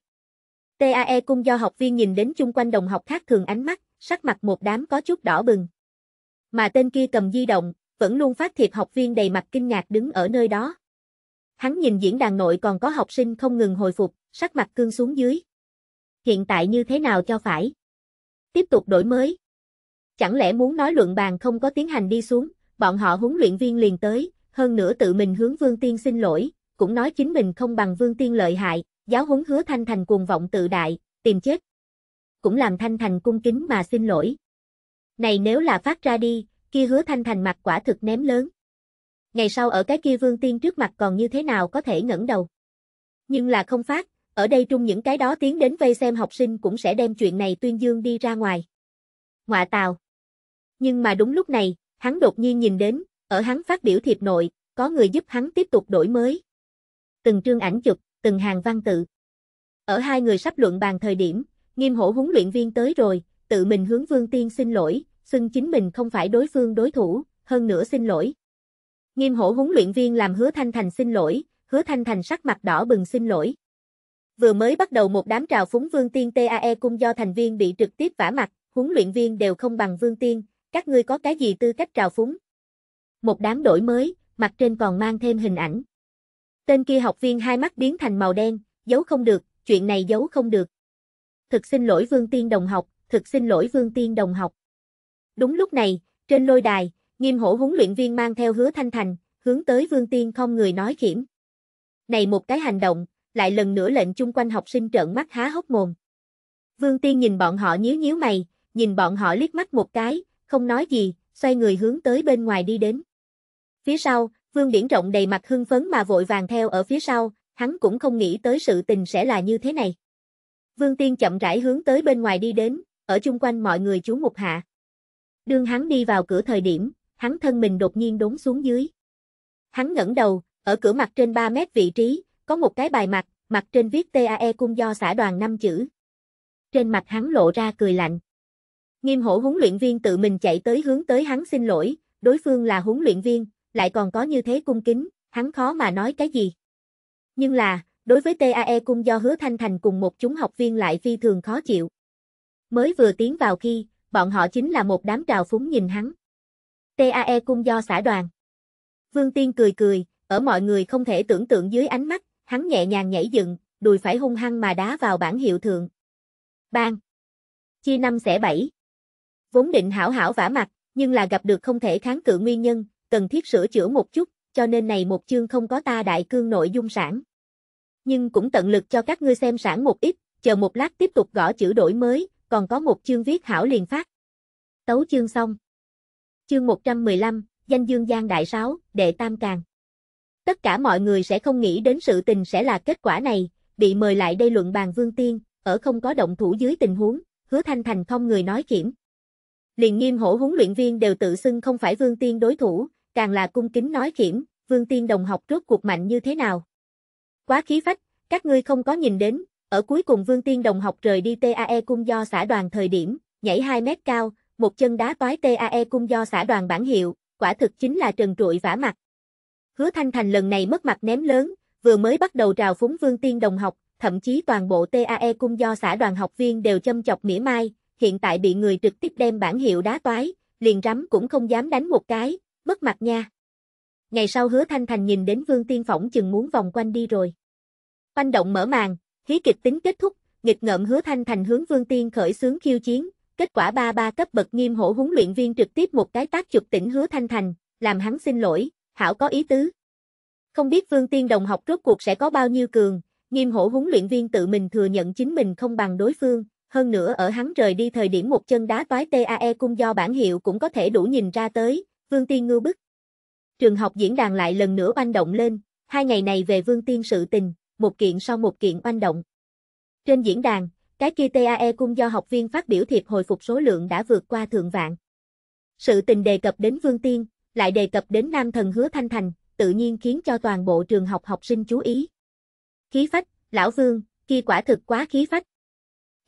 TAE cung do học viên nhìn đến chung quanh đồng học khác thường ánh mắt, sắc mặt một đám có chút đỏ bừng. Mà tên kia cầm di động, vẫn luôn phát thiệp học viên đầy mặt kinh ngạc đứng ở nơi đó. Hắn nhìn diễn đàn nội còn có học sinh không ngừng hồi phục, sắc mặt cương xuống dưới. Hiện tại như thế nào cho phải? Tiếp tục đổi mới, Chẳng lẽ muốn nói luận bàn không có tiến hành đi xuống, bọn họ huấn luyện viên liền tới, hơn nữa tự mình hướng Vương Tiên xin lỗi, cũng nói chính mình không bằng Vương Tiên lợi hại, giáo huấn hứa Thanh Thành cuồng vọng tự đại, tìm chết. Cũng làm Thanh Thành cung kính mà xin lỗi. Này nếu là phát ra đi, kia hứa Thanh Thành mặt quả thực ném lớn. Ngày sau ở cái kia Vương Tiên trước mặt còn như thế nào có thể ngẩng đầu. Nhưng là không phát, ở đây trung những cái đó tiến đến vây xem học sinh cũng sẽ đem chuyện này tuyên dương đi ra ngoài ngọa tào. Nhưng mà đúng lúc này, hắn đột nhiên nhìn đến, ở hắn phát biểu thiệp nội, có người giúp hắn tiếp tục đổi mới. Từng trương ảnh chụp, từng hàng văn tự. Ở hai người sắp luận bàn thời điểm, nghiêm hổ huấn luyện viên tới rồi, tự mình hướng vương tiên xin lỗi, xưng chính mình không phải đối phương đối thủ, hơn nữa xin lỗi. Nghiêm hổ huấn luyện viên làm hứa thanh thành xin lỗi, hứa thanh thành sắc mặt đỏ bừng xin lỗi. Vừa mới bắt đầu một đám trào phúng vương tiên TAE cung do thành viên bị trực tiếp vả mặt, huấn luyện viên đều không bằng Vương Tiên, các ngươi có cái gì tư cách trào phúng? Một đám đổi mới, mặt trên còn mang thêm hình ảnh. Tên kia học viên hai mắt biến thành màu đen, giấu không được, chuyện này giấu không được. Thực xin lỗi Vương Tiên đồng học, thực xin lỗi Vương Tiên đồng học. Đúng lúc này, trên lôi đài, nghiêm hổ huấn luyện viên mang theo hứa thanh thành, hướng tới Vương Tiên không người nói khiểm. Này một cái hành động, lại lần nữa lệnh chung quanh học sinh trợn mắt há hốc mồm. Vương Tiên nhìn bọn họ nhíu nhíu mày, nhìn bọn họ liếc mắt một cái, không nói gì, xoay người hướng tới bên ngoài đi đến. Phía sau, Vương Điển rộng đầy mặt hưng phấn mà vội vàng theo ở phía sau, hắn cũng không nghĩ tới sự tình sẽ là như thế này. Vương Tiên chậm rãi hướng tới bên ngoài đi đến, ở chung quanh mọi người chú mục hạ. Đường hắn đi vào cửa thời điểm, hắn thân mình đột nhiên đốn xuống dưới. Hắn ngẩng đầu, ở cửa mặt trên 3 mét vị trí, có một cái bài mặt, mặt trên viết TAE cung do xã đoàn 5 chữ. Trên mặt hắn lộ ra cười lạnh. Nghiêm hổ huấn luyện viên tự mình chạy tới hướng tới hắn xin lỗi, đối phương là huấn luyện viên, lại còn có như thế cung kính, hắn khó mà nói cái gì. Nhưng là, đối với TAE cung do hứa thanh thành cùng một chúng học viên lại phi thường khó chịu. Mới vừa tiến vào khi, bọn họ chính là một đám trào phúng nhìn hắn. TAE cung do xã đoàn. Vương Tiên cười cười, ở mọi người không thể tưởng tượng dưới ánh mắt, hắn nhẹ nhàng nhảy dựng, đùi phải hung hăng mà đá vào bảng hiệu thường Bang! Chia năm xẻ bảy vốn định hảo hảo vả mặt, nhưng là gặp được không thể kháng cự nguyên nhân, cần thiết sửa chữa một chút, cho nên này một chương không có ta đại cương nội dung sản. Nhưng cũng tận lực cho các ngươi xem sản một ít, chờ một lát tiếp tục gõ chữ đổi mới, còn có một chương viết hảo liền phát. Tấu chương xong. Chương 115, danh dương giang đại sáu đệ tam càng. Tất cả mọi người sẽ không nghĩ đến sự tình sẽ là kết quả này, bị mời lại đây luận bàn vương tiên, ở không có động thủ dưới tình huống, hứa thanh thành không người nói kiểm, liền nghiêm hổ huấn luyện viên đều tự xưng không phải Vương Tiên đối thủ, càng là cung kính nói khiểm, Vương Tiên đồng học rốt cuộc mạnh như thế nào. Quá khí phách, các ngươi không có nhìn đến, ở cuối cùng Vương Tiên đồng học rời đi TAE cung do xã đoàn thời điểm, nhảy 2 mét cao, một chân đá toái TAE cung do xã đoàn bản hiệu, quả thực chính là trần trụi vả mặt. Hứa Thanh Thành lần này mất mặt ném lớn, vừa mới bắt đầu trào phúng Vương Tiên đồng học, thậm chí toàn bộ TAE cung do xã đoàn học viên đều châm chọc mỉa mai, hiện tại bị người trực tiếp đem bản hiệu đá toái, liền rắm cũng không dám đánh một cái, mất mặt nha. Ngày sau hứa thanh thành nhìn đến vương tiên phỏng chừng muốn vòng quanh đi rồi. Oanh động mở màn, hí kịch tính kết thúc, nghịch ngợm hứa thanh thành hướng vương tiên khởi xướng khiêu chiến, kết quả ba ba cấp bậc nghiêm hổ huấn luyện viên trực tiếp một cái tác chụp tỉnh hứa thanh thành, làm hắn xin lỗi, hảo có ý tứ. Không biết vương tiên đồng học rốt cuộc sẽ có bao nhiêu cường, nghiêm hổ huấn luyện viên tự mình thừa nhận chính mình không bằng đối phương, hơn nữa ở hắn rời đi thời điểm một chân đá toái TAE cung do bản hiệu cũng có thể đủ nhìn ra tới, Vương Tiên ngưu bức. Trường học diễn đàn lại lần nữa oanh động lên, hai ngày này về Vương Tiên sự tình, một kiện sau một kiện oanh động. Trên diễn đàn, cái kia TAE cung do học viên phát biểu thiệp hồi phục số lượng đã vượt qua thượng vạn. Sự tình đề cập đến Vương Tiên, lại đề cập đến nam thần hứa Thanh Thành, tự nhiên khiến cho toàn bộ trường học học sinh chú ý. Khí phách, lão Vương, kia quả thực quá khí phách,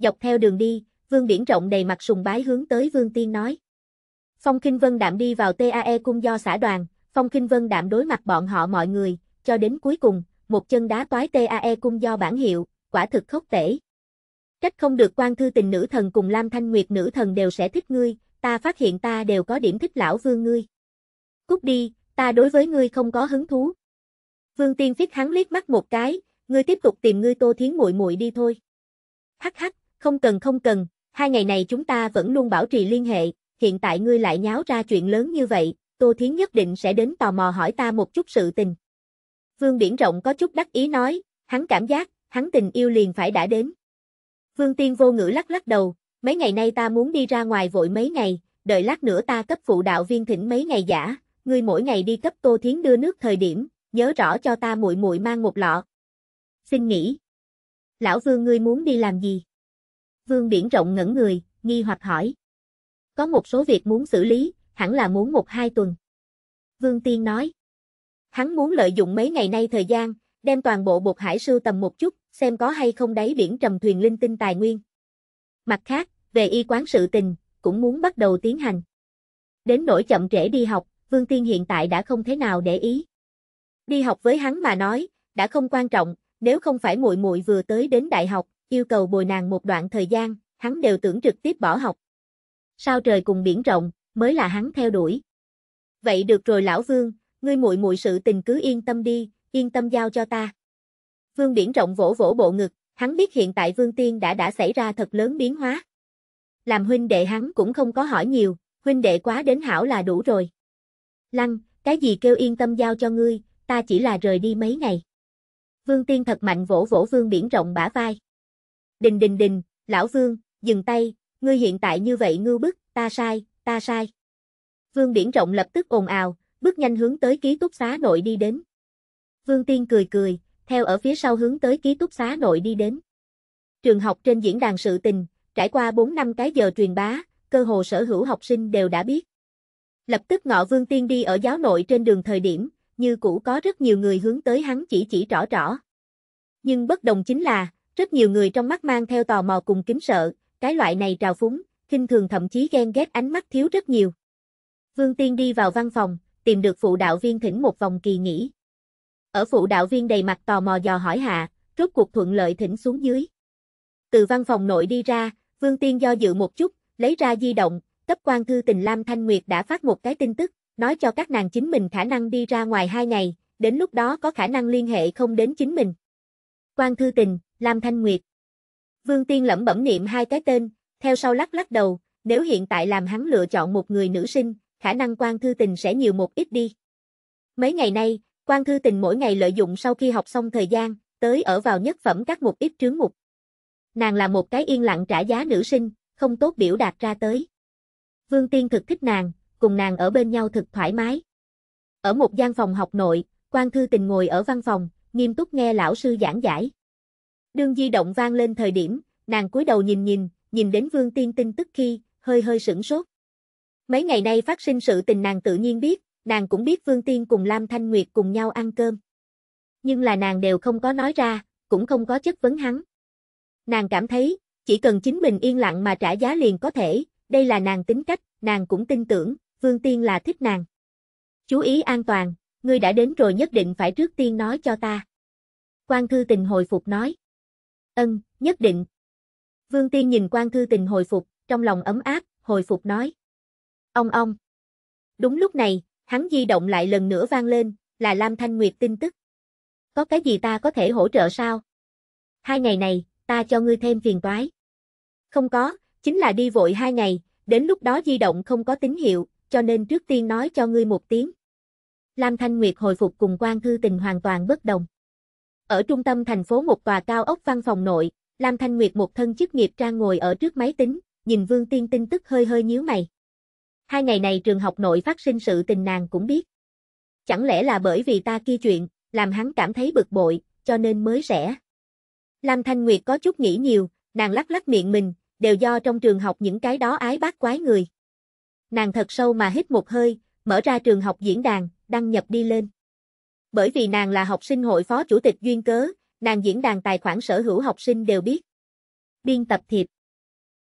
dọc theo đường đi, Vương Biển rộng đầy mặt sùng bái hướng tới Vương Tiên nói. Phong Kinh Vân Đạm đi vào TAE cung do xã đoàn, Phong Kinh Vân Đạm đối mặt bọn họ mọi người, cho đến cuối cùng, một chân đá toái TAE cung do bản hiệu, quả thực khốc tể. Trách không được quan thư tình nữ thần cùng Lam Thanh Nguyệt nữ thần đều sẽ thích ngươi, ta phát hiện ta đều có điểm thích lão vương ngươi. Cút đi, ta đối với ngươi không có hứng thú. Vương Tiên phiết hắn liếc mắt một cái, ngươi tiếp tục tìm ngươi Tô Thiến muội muội đi thôi. Hắc hắc, không cần không cần, hai ngày này chúng ta vẫn luôn bảo trì liên hệ, hiện tại ngươi lại nháo ra chuyện lớn như vậy, Tô Thiến nhất định sẽ đến tò mò hỏi ta một chút sự tình. Vương biển Rộng có chút đắc ý nói, hắn cảm giác, hắn tình yêu liền phải đã đến. Vương Tiên vô ngữ lắc lắc đầu, mấy ngày nay ta muốn đi ra ngoài vội mấy ngày, đợi lát nữa ta cấp phụ đạo viên thỉnh mấy ngày giả, ngươi mỗi ngày đi cấp Tô Thiến đưa nước thời điểm, nhớ rõ cho ta muội muội mang một lọ. Xin nghỉ. Lão Vương ngươi muốn đi làm gì? Vương Biển rộng ngẩn người, nghi hoặc hỏi. Có một số việc muốn xử lý, hẳn là muốn một hai tuần. Vương Tiên nói. Hắn muốn lợi dụng mấy ngày nay thời gian, đem toàn bộ bột hải sưu tầm một chút, xem có hay không đáy biển trầm thuyền linh tinh tài nguyên. Mặt khác, về y quán sự tình, cũng muốn bắt đầu tiến hành. Đến nỗi chậm trễ đi học, Vương Tiên hiện tại đã không thế nào để ý. Đi học với hắn mà nói, đã không quan trọng, nếu không phải muội muội vừa tới đến đại học, yêu cầu bồi nàng một đoạn thời gian, hắn đều tưởng trực tiếp bỏ học. Sao trời cùng biển rộng, mới là hắn theo đuổi. Vậy được rồi lão Vương, ngươi muội muội sự tình cứ yên tâm đi, yên tâm giao cho ta. Vương biển rộng vỗ vỗ bộ ngực, hắn biết hiện tại Vương Tiên đã đã xảy ra thật lớn biến hóa. Làm huynh đệ hắn cũng không có hỏi nhiều, huynh đệ quá đến hảo là đủ rồi. Lăng, cái gì kêu yên tâm giao cho ngươi, ta chỉ là rời đi mấy ngày. Vương Tiên thật mạnh vỗ vỗ Vương Biển Rộng bả vai. Đình đình đình, lão vương, dừng tay, ngươi hiện tại như vậy ngư bức, ta sai, ta sai. Vương Điển Rộng lập tức ồn ào, bước nhanh hướng tới ký túc xá nội đi đến. Vương Tiên cười cười, theo ở phía sau hướng tới ký túc xá nội đi đến. Trường học trên diễn đàn sự tình, trải qua 4 năm cái giờ truyền bá, cơ hồ sở hữu học sinh đều đã biết. Lập tức ngọ Vương Tiên đi ở giáo nội trên đường thời điểm, như cũ có rất nhiều người hướng tới hắn chỉ chỉ rõ rõ. Nhưng bất đồng chính là, rất nhiều người trong mắt mang theo tò mò cùng kính sợ, cái loại này trào phúng, kinh thường thậm chí ghen ghét ánh mắt thiếu rất nhiều. Vương Tiên đi vào văn phòng, tìm được phụ đạo viên thỉnh một vòng kỳ nghỉ. Ở phụ đạo viên đầy mặt tò mò dò hỏi hạ, rốt cuộc thuận lợi thỉnh xuống dưới. Từ văn phòng nội đi ra, Vương Tiên do dự một chút, lấy ra di động, cấp quan thư tình Lam Thanh Nguyệt đã phát một cái tin tức, nói cho các nàng chính mình khả năng đi ra ngoài hai ngày, đến lúc đó có khả năng liên hệ không đến chính mình. Quan thư tình, Lam Thanh Nguyệt. Vương Tiên lẩm bẩm niệm hai cái tên, theo sau lắc lắc đầu, nếu hiện tại làm hắn lựa chọn một người nữ sinh, khả năng quan thư tình sẽ nhiều một ít đi. Mấy ngày nay, quan thư tình mỗi ngày lợi dụng sau khi học xong thời gian, tới ở vào nhất phẩm các mục ít trướng mục. Nàng là một cái yên lặng trả giá nữ sinh, không tốt biểu đạt ra tới. Vương Tiên thực thích nàng, cùng nàng ở bên nhau thực thoải mái. Ở một gian phòng học nội, quan thư tình ngồi ở văn phòng, nghiêm túc nghe lão sư giảng giải. Đương di động vang lên thời điểm, nàng cúi đầu nhìn nhìn, nhìn đến Vương Tiên tin tức khi, hơi hơi sửng sốt. Mấy ngày nay phát sinh sự tình nàng tự nhiên biết, nàng cũng biết Vương Tiên cùng Lam Thanh Nguyệt cùng nhau ăn cơm. Nhưng là nàng đều không có nói ra, cũng không có chất vấn hắn. Nàng cảm thấy, chỉ cần chính mình yên lặng mà trả giá liền có thể, đây là nàng tính cách, nàng cũng tin tưởng, Vương Tiên là thích nàng. Chú ý an toàn, ngươi đã đến rồi nhất định phải trước tiên nói cho ta. Quan thư tình hồi phục nói. Ân, nhất định. Vương Tiên nhìn quan thư tình hồi phục, trong lòng ấm áp, hồi phục nói. Ông ông. Đúng lúc này, hắn di động lại lần nữa vang lên, là Lam Thanh Nguyệt tin tức. Có cái gì ta có thể hỗ trợ sao? Hai ngày này, ta cho ngươi thêm phiền toái. Không có, chính là đi vội hai ngày, đến lúc đó di động không có tín hiệu, cho nên trước tiên nói cho ngươi một tiếng. Lam Thanh Nguyệt hồi phục cùng quan thư tình hoàn toàn bất đồng. Ở trung tâm thành phố một tòa cao ốc văn phòng nội, Lam Thanh Nguyệt một thân chức nghiệp trang ngồi ở trước máy tính, nhìn Vương Tiên tin tức hơi hơi nhíu mày. Hai ngày này trường học nội phát sinh sự tình nàng cũng biết. Chẳng lẽ là bởi vì ta kia chuyện, làm hắn cảm thấy bực bội, cho nên mới rẻ. Lam Thanh Nguyệt có chút nghĩ nhiều, nàng lắc lắc miệng mình, đều do trong trường học những cái đó ái bác quái người. Nàng thật sâu mà hít một hơi, mở ra trường học diễn đàn, đăng nhập đi lên bởi vì nàng là học sinh hội phó chủ tịch duyên cớ, nàng diễn đàn tài khoản sở hữu học sinh đều biết. Biên tập thiệp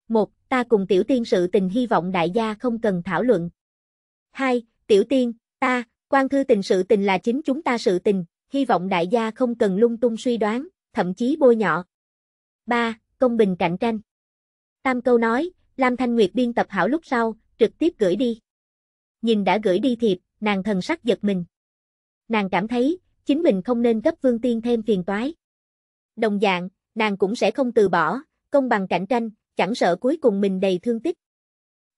1. Ta cùng tiểu tiên sự tình hy vọng đại gia không cần thảo luận. 2. Tiểu tiên, ta, quan thư tình sự tình là chính chúng ta sự tình, hy vọng đại gia không cần lung tung suy đoán, thậm chí bôi nhọ. 3. Công bình cạnh tranh. Tam câu nói, Lam Thanh Nguyệt biên tập hảo lúc sau, trực tiếp gửi đi. Nhìn đã gửi đi thiệp, nàng thần sắc giật mình nàng cảm thấy, chính mình không nên cấp Vương Tiên thêm phiền toái. Đồng dạng, nàng cũng sẽ không từ bỏ, công bằng cạnh tranh, chẳng sợ cuối cùng mình đầy thương tích.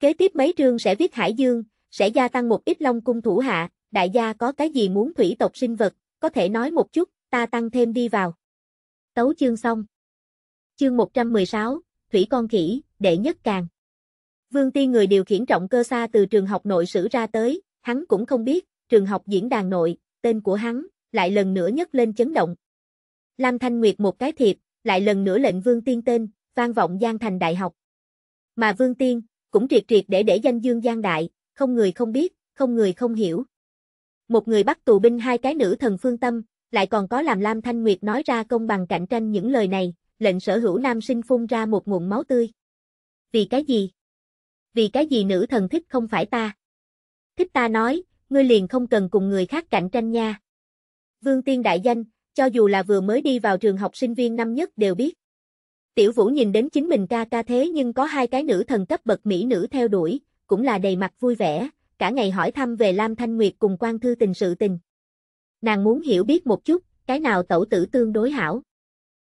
Kế tiếp mấy trương sẽ viết Hải Dương, sẽ gia tăng một ít Long cung thủ hạ, đại gia có cái gì muốn thủy tộc sinh vật, có thể nói một chút, ta tăng thêm đi vào. Tấu chương xong. Chương 116, Thủy con khỉ, đệ nhất càng. Vương Tiên người điều khiển trọng cơ xa từ trường học nội sử ra tới, hắn cũng không biết, trường học diễn đàn nội, tên của hắn, lại lần nữa nhấc lên chấn động. Lam Thanh Nguyệt một cái thiệp, lại lần nữa lệnh Vương Tiên tên, vang vọng Giang Thành Đại học. Mà Vương Tiên, cũng triệt triệt để để danh dương Giang Đại, không người không biết, không người không hiểu. Một người bắt tù binh hai cái nữ thần phương tâm, lại còn có làm Lam Thanh Nguyệt nói ra công bằng cạnh tranh những lời này, lệnh sở hữu nam sinh phun ra một nguồn máu tươi. Vì cái gì? Vì cái gì nữ thần thích không phải ta? Thích ta nói, ngươi liền không cần cùng người khác cạnh tranh nha. Vương Tiên đại danh, cho dù là vừa mới đi vào trường học sinh viên năm nhất đều biết. Tiểu Vũ nhìn đến chính mình ca ca thế nhưng có hai cái nữ thần cấp bậc mỹ nữ theo đuổi, cũng là đầy mặt vui vẻ, cả ngày hỏi thăm về Lam Thanh Nguyệt cùng quan thư tình sự tình. Nàng muốn hiểu biết một chút, cái nào tẩu tử tương đối hảo.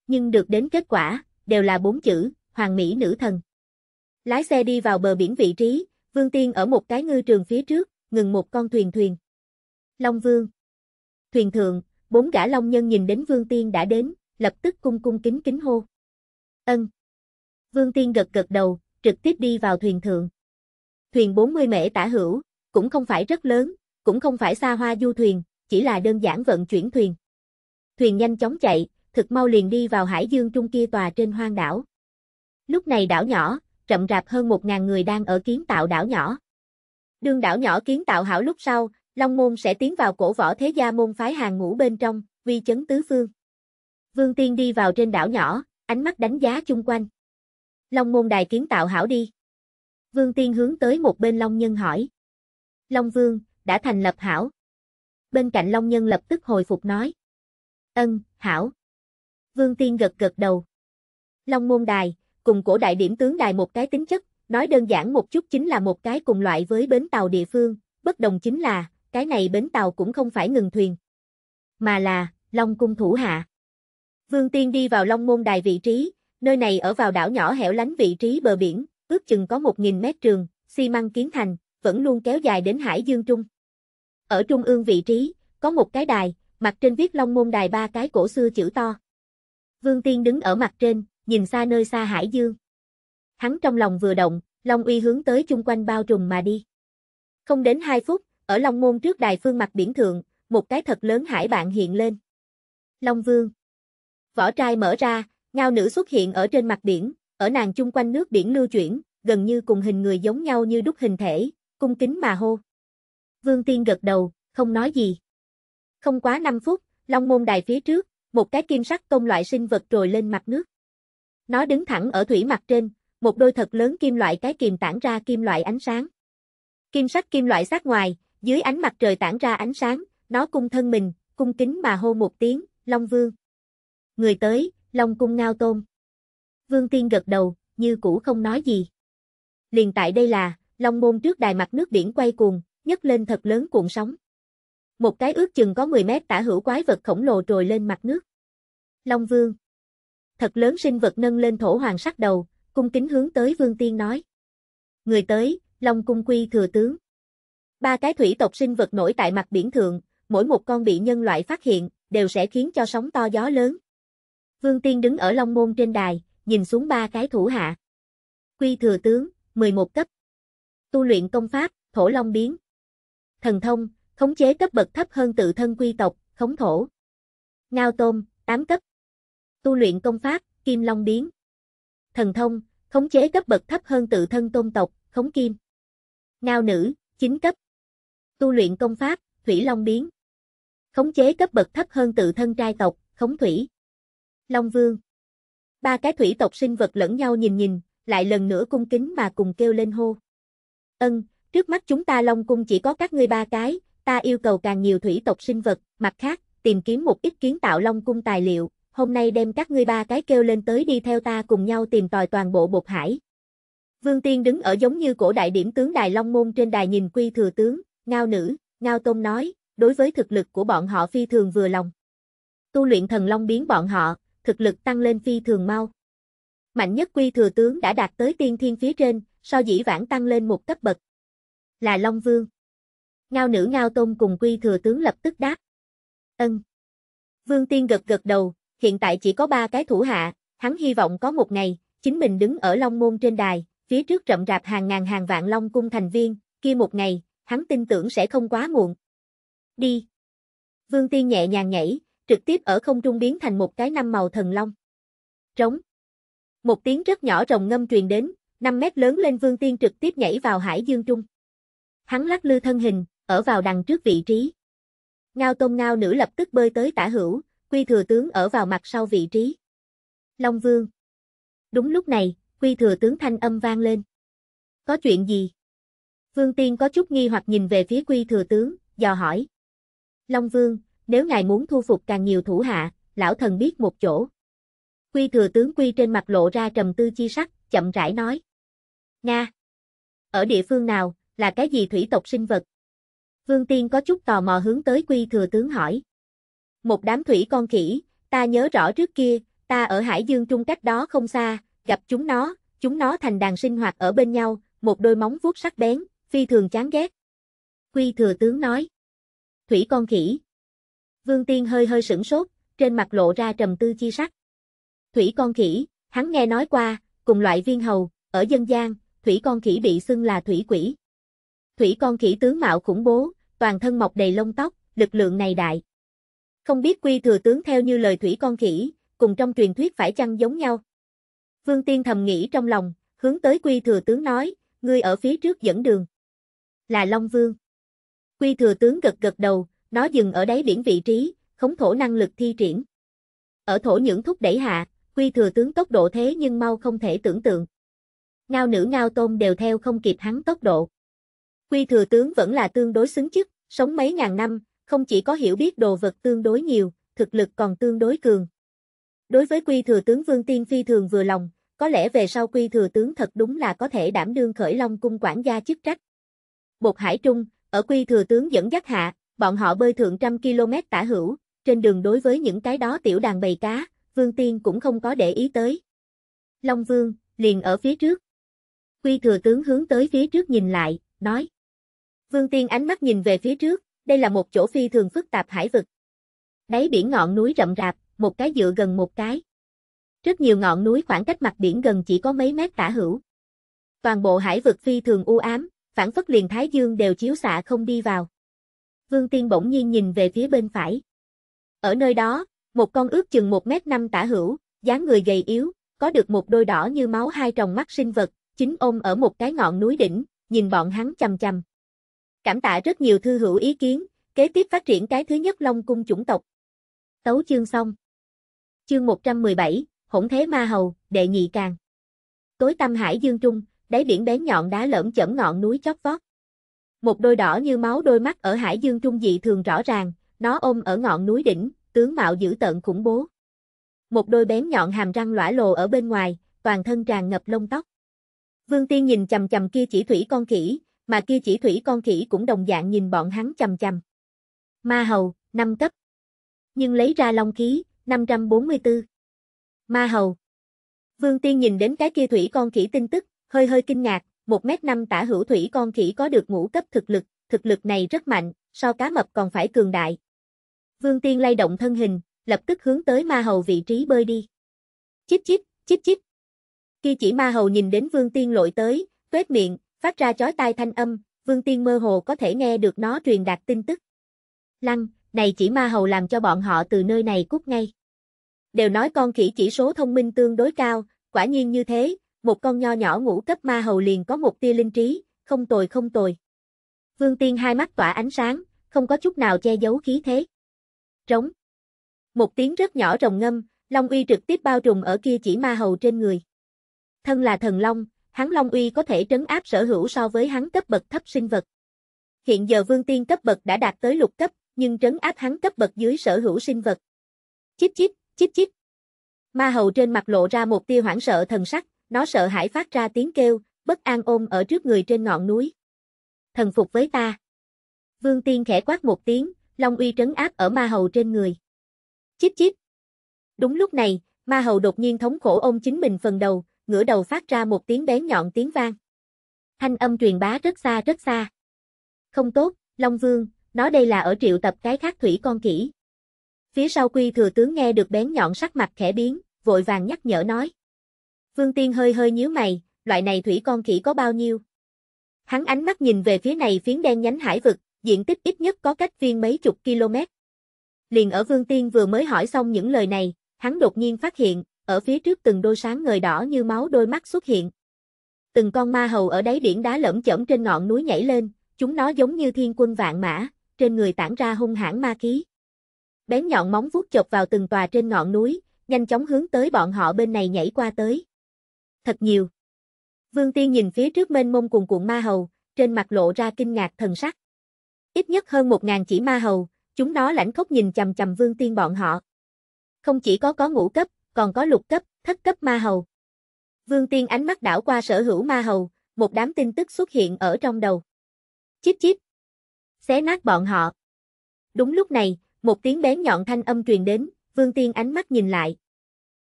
Nhưng được đến kết quả, đều là bốn chữ, hoàng mỹ nữ thần. Lái xe đi vào bờ biển vị trí, Vương Tiên ở một cái ngư trường phía trước, ngừng một con thuyền thuyền. Long Vương Thuyền thượng, bốn gã Long Nhân nhìn đến Vương Tiên đã đến, lập tức cung cung kính kính hô. Ân Vương Tiên gật gật đầu, trực tiếp đi vào thuyền thượng. Thuyền 40 mễ tả hữu, cũng không phải rất lớn, cũng không phải xa hoa du thuyền, chỉ là đơn giản vận chuyển thuyền. Thuyền nhanh chóng chạy, thực mau liền đi vào hải dương trung kia tòa trên hoang đảo. Lúc này đảo nhỏ, rậm rạp hơn 1.000 người đang ở kiến tạo đảo nhỏ. Đương đảo nhỏ kiến tạo hảo lúc sau, Long Môn sẽ tiến vào cổ võ thế gia môn phái hàng ngũ bên trong, vi chấn tứ phương. Vương Tiên đi vào trên đảo nhỏ, ánh mắt đánh giá chung quanh. Long Môn đài kiến tạo hảo đi. Vương Tiên hướng tới một bên Long Nhân hỏi. Long Vương, đã thành lập hảo. Bên cạnh Long Nhân lập tức hồi phục nói. Ân, hảo. Vương Tiên gật gật đầu. Long Môn đài, cùng cổ đại điểm tướng đài một cái tính chất Nói đơn giản một chút chính là một cái cùng loại với bến tàu địa phương, bất đồng chính là, cái này bến tàu cũng không phải ngừng thuyền, mà là, Long Cung thủ hạ. Vương Tiên đi vào Long Môn Đài vị trí, nơi này ở vào đảo nhỏ hẻo lánh vị trí bờ biển, ước chừng có 1.000 mét trường, xi măng kiến thành, vẫn luôn kéo dài đến Hải Dương Trung. Ở trung ương vị trí, có một cái đài, mặt trên viết Long Môn Đài ba cái cổ xưa chữ to. Vương Tiên đứng ở mặt trên, nhìn xa nơi xa Hải Dương hắn trong lòng vừa động, Long uy hướng tới chung quanh bao trùm mà đi. Không đến 2 phút, ở Long môn trước đài phương mặt biển thượng, một cái thật lớn hải bạn hiện lên. Long Vương. Vỏ trai mở ra, ngao nữ xuất hiện ở trên mặt biển, ở nàng chung quanh nước biển lưu chuyển, gần như cùng hình người giống nhau như đúc hình thể, cung kính mà hô. Vương Tiên gật đầu, không nói gì. Không quá 5 phút, Long môn đài phía trước, một cái kim sắc công loại sinh vật trồi lên mặt nước. Nó đứng thẳng ở thủy mặt trên, một đôi thật lớn kim loại cái kìm tản ra kim loại ánh sáng. Kim sắc kim loại sát ngoài, dưới ánh mặt trời tản ra ánh sáng, nó cung thân mình, cung kính mà hô một tiếng, Long Vương. Người tới, Long cung ngao tôn. Vương Tiên gật đầu, như cũ không nói gì. Liền tại đây là, Long môn trước đài mặt nước biển quay cuồng, nhấc lên thật lớn cuộn sóng. Một cái ước chừng có 10 mét tả hữu quái vật khổng lồ trồi lên mặt nước. Long Vương. Thật lớn sinh vật nâng lên thổ hoàng sắc đầu, cung kính hướng tới Vương Tiên nói. Người tới, Long Cung Quy Thừa Tướng. Ba cái thủy tộc sinh vật nổi tại mặt biển thượng, mỗi một con bị nhân loại phát hiện, đều sẽ khiến cho sóng to gió lớn. Vương Tiên đứng ở Long Môn trên đài, nhìn xuống ba cái thủ hạ. Quy Thừa Tướng, 11 cấp. Tu luyện công pháp, thổ long biến. Thần thông, khống chế cấp bậc thấp hơn tự thân quy tộc, khống thổ. Ngao tôm, 8 cấp. Tu luyện công pháp, kim long biến thần thông, khống chế cấp bậc thấp hơn tự thân tôn tộc, khống kim. Ngao nữ, 9 cấp. Tu luyện công pháp, thủy long biến. Khống chế cấp bậc thấp hơn tự thân trai tộc, khống thủy. Long vương. Ba cái thủy tộc sinh vật lẫn nhau nhìn nhìn, lại lần nữa cung kính mà cùng kêu lên hô. Ân, trước mắt chúng ta Long cung chỉ có các ngươi ba cái, ta yêu cầu càng nhiều thủy tộc sinh vật, mặt khác, tìm kiếm một ít kiến tạo Long cung tài liệu, hôm nay đem các ngươi ba cái kêu lên tới đi theo ta cùng nhau tìm tòi toàn bộ bột hải. Vương Tiên đứng ở giống như cổ đại điểm tướng Đài Long Môn trên đài nhìn quy thừa tướng, ngao nữ, ngao tôn nói, đối với thực lực của bọn họ phi thường vừa lòng. Tu luyện thần long biến bọn họ, thực lực tăng lên phi thường mau. Mạnh nhất quy thừa tướng đã đạt tới tiên thiên phía trên, so dĩ vãng tăng lên một cấp bậc. Là Long Vương. Ngao nữ ngao tôn cùng quy thừa tướng lập tức đáp. Ân. Vương Tiên gật gật đầu, hiện tại chỉ có ba cái thủ hạ, hắn hy vọng có một ngày, chính mình đứng ở Long Môn trên đài, phía trước rậm rạp hàng ngàn hàng vạn Long Cung thành viên, kia một ngày, hắn tin tưởng sẽ không quá muộn. Đi! Vương Tiên nhẹ nhàng nhảy, trực tiếp ở không trung biến thành một cái năm màu thần long. Trống! Một tiếng rất nhỏ rồng ngâm truyền đến, 5 mét lớn lên Vương Tiên trực tiếp nhảy vào hải dương trung. Hắn lắc lư thân hình, ở vào đằng trước vị trí. Ngao tôm ngao nữ lập tức bơi tới tả hữu, Quy Thừa Tướng ở vào mặt sau vị trí. Long Vương. Đúng lúc này, Quy Thừa Tướng thanh âm vang lên. Có chuyện gì? Vương Tiên có chút nghi hoặc nhìn về phía Quy Thừa Tướng, dò hỏi. Long Vương, nếu ngài muốn thu phục càng nhiều thủ hạ, lão thần biết một chỗ. Quy Thừa Tướng Quy trên mặt lộ ra trầm tư chi sắc, chậm rãi nói. Nga. Ở địa phương nào, là cái gì thủy tộc sinh vật? Vương Tiên có chút tò mò hướng tới Quy Thừa Tướng hỏi một đám thủy con khỉ, ta nhớ rõ trước kia, ta ở Hải Dương Trung cách đó không xa, gặp chúng nó, chúng nó thành đàn sinh hoạt ở bên nhau, một đôi móng vuốt sắc bén, phi thường chán ghét. Quy thừa tướng nói. Thủy con khỉ. Vương Tiên hơi hơi sửng sốt, trên mặt lộ ra trầm tư chi sắc. Thủy con khỉ, hắn nghe nói qua, cùng loại viên hầu, ở dân gian, thủy con khỉ bị xưng là thủy quỷ. Thủy con khỉ tướng mạo khủng bố, toàn thân mọc đầy lông tóc, lực lượng này đại. Không biết quy thừa tướng theo như lời thủy con khỉ, cùng trong truyền thuyết phải chăng giống nhau. Vương Tiên thầm nghĩ trong lòng, hướng tới quy thừa tướng nói, ngươi ở phía trước dẫn đường. Là Long Vương. Quy thừa tướng gật gật đầu, nó dừng ở đáy biển vị trí, khống thổ năng lực thi triển. Ở thổ những thúc đẩy hạ, quy thừa tướng tốc độ thế nhưng mau không thể tưởng tượng. Ngao nữ ngao tôm đều theo không kịp hắn tốc độ. Quy thừa tướng vẫn là tương đối xứng chức, sống mấy ngàn năm, không chỉ có hiểu biết đồ vật tương đối nhiều, thực lực còn tương đối cường. Đối với quy thừa tướng Vương Tiên phi thường vừa lòng, có lẽ về sau quy thừa tướng thật đúng là có thể đảm đương khởi long cung quản gia chức trách. Bột hải trung, ở quy thừa tướng dẫn dắt hạ, bọn họ bơi thượng trăm km tả hữu, trên đường đối với những cái đó tiểu đàn bầy cá, Vương Tiên cũng không có để ý tới. Long Vương, liền ở phía trước. Quy thừa tướng hướng tới phía trước nhìn lại, nói. Vương Tiên ánh mắt nhìn về phía trước, đây là một chỗ phi thường phức tạp hải vực. Đáy biển ngọn núi rậm rạp, một cái dựa gần một cái. Rất nhiều ngọn núi khoảng cách mặt biển gần chỉ có mấy mét tả hữu. Toàn bộ hải vực phi thường u ám, phản phất liền Thái Dương đều chiếu xạ không đi vào. Vương Tiên bỗng nhiên nhìn về phía bên phải. Ở nơi đó, một con ước chừng 1 mét 5 tả hữu, dáng người gầy yếu, có được một đôi đỏ như máu hai tròng mắt sinh vật, chính ôm ở một cái ngọn núi đỉnh, nhìn bọn hắn chằm chằm cảm tạ rất nhiều thư hữu ý kiến, kế tiếp phát triển cái thứ nhất Long Cung chủng tộc. Tấu chương xong. Chương 117, Hỗn Thế Ma Hầu, Đệ Nhị Càng. Tối tâm hải dương trung, đáy biển bén nhọn đá lởm chởm ngọn núi chót vót. Một đôi đỏ như máu đôi mắt ở hải dương trung dị thường rõ ràng, nó ôm ở ngọn núi đỉnh, tướng mạo dữ tợn khủng bố. Một đôi bén nhọn hàm răng lõa lồ ở bên ngoài, toàn thân tràn ngập lông tóc. Vương Tiên nhìn chầm chầm kia chỉ thủy con khỉ, mà kia chỉ thủy con khỉ cũng đồng dạng nhìn bọn hắn chầm chầm. Ma hầu, 5 cấp. Nhưng lấy ra long khí, 544. Ma hầu. Vương Tiên nhìn đến cái kia thủy con khỉ tin tức, hơi hơi kinh ngạc, 1m5 tả hữu thủy con khỉ có được ngũ cấp thực lực, thực lực này rất mạnh, so cá mập còn phải cường đại. Vương Tiên lay động thân hình, lập tức hướng tới ma hầu vị trí bơi đi. Chíp chíp, chíp chíp. Kia chỉ ma hầu nhìn đến Vương Tiên lội tới, tuét miệng, phát ra chói tai thanh âm, Vương Tiên mơ hồ có thể nghe được nó truyền đạt tin tức. Lăng, này chỉ ma hầu làm cho bọn họ từ nơi này cút ngay. Đều nói con khỉ chỉ số thông minh tương đối cao, quả nhiên như thế, một con nho nhỏ ngũ cấp ma hầu liền có một tia linh trí, không tồi không tồi. Vương Tiên hai mắt tỏa ánh sáng, không có chút nào che giấu khí thế. Trống. Một tiếng rất nhỏ rồng ngâm, Long uy trực tiếp bao trùm ở kia chỉ ma hầu trên người. Thân là thần long, hắn Long Uy có thể trấn áp sở hữu so với hắn cấp bậc thấp sinh vật. Hiện giờ Vương Tiên cấp bậc đã đạt tới lục cấp, nhưng trấn áp hắn cấp bậc dưới sở hữu sinh vật. Chíp chíp, chíp chíp. Ma hầu trên mặt lộ ra một tia hoảng sợ thần sắc, nó sợ hãi phát ra tiếng kêu, bất an ôm ở trước người trên ngọn núi. Thần phục với ta. Vương Tiên khẽ quát một tiếng, Long Uy trấn áp ở ma hầu trên người. Chíp chíp. Đúng lúc này, ma hầu đột nhiên thống khổ ôm chính mình phần đầu, ngửa đầu phát ra một tiếng bén nhọn tiếng vang. Thanh âm truyền bá rất xa rất xa. Không tốt, Long Vương, nó đây là ở triệu tập cái khác thủy con kỹ. Phía sau quy thừa tướng nghe được bén nhọn sắc mặt khẽ biến, vội vàng nhắc nhở nói. Vương Tiên hơi hơi nhíu mày, loại này thủy con khỉ có bao nhiêu? Hắn ánh mắt nhìn về phía này phiến đen nhánh hải vực, diện tích ít nhất có cách viên mấy chục km. Liền ở Vương Tiên vừa mới hỏi xong những lời này, hắn đột nhiên phát hiện, ở phía trước từng đôi sáng ngời đỏ như máu đôi mắt xuất hiện. Từng con ma hầu ở đáy biển đá lẫm chẫm trên ngọn núi nhảy lên, chúng nó giống như thiên quân vạn mã, trên người tản ra hung hãn ma khí. Bén nhọn móng vuốt chọc vào từng tòa trên ngọn núi, nhanh chóng hướng tới bọn họ bên này nhảy qua tới. Thật nhiều. Vương Tiên nhìn phía trước mênh mông cùng cuộn ma hầu, trên mặt lộ ra kinh ngạc thần sắc. Ít nhất hơn một ngàn chỉ ma hầu, chúng nó lãnh khốc nhìn chằm chằm Vương Tiên bọn họ. Không chỉ có có ngũ cấp, còn có lục cấp, thất cấp ma hầu. Vương Tiên ánh mắt đảo qua sở hữu ma hầu, một đám tin tức xuất hiện ở trong đầu. Chíp chíp. Xé nát bọn họ. Đúng lúc này, một tiếng bén nhọn thanh âm truyền đến, Vương Tiên ánh mắt nhìn lại.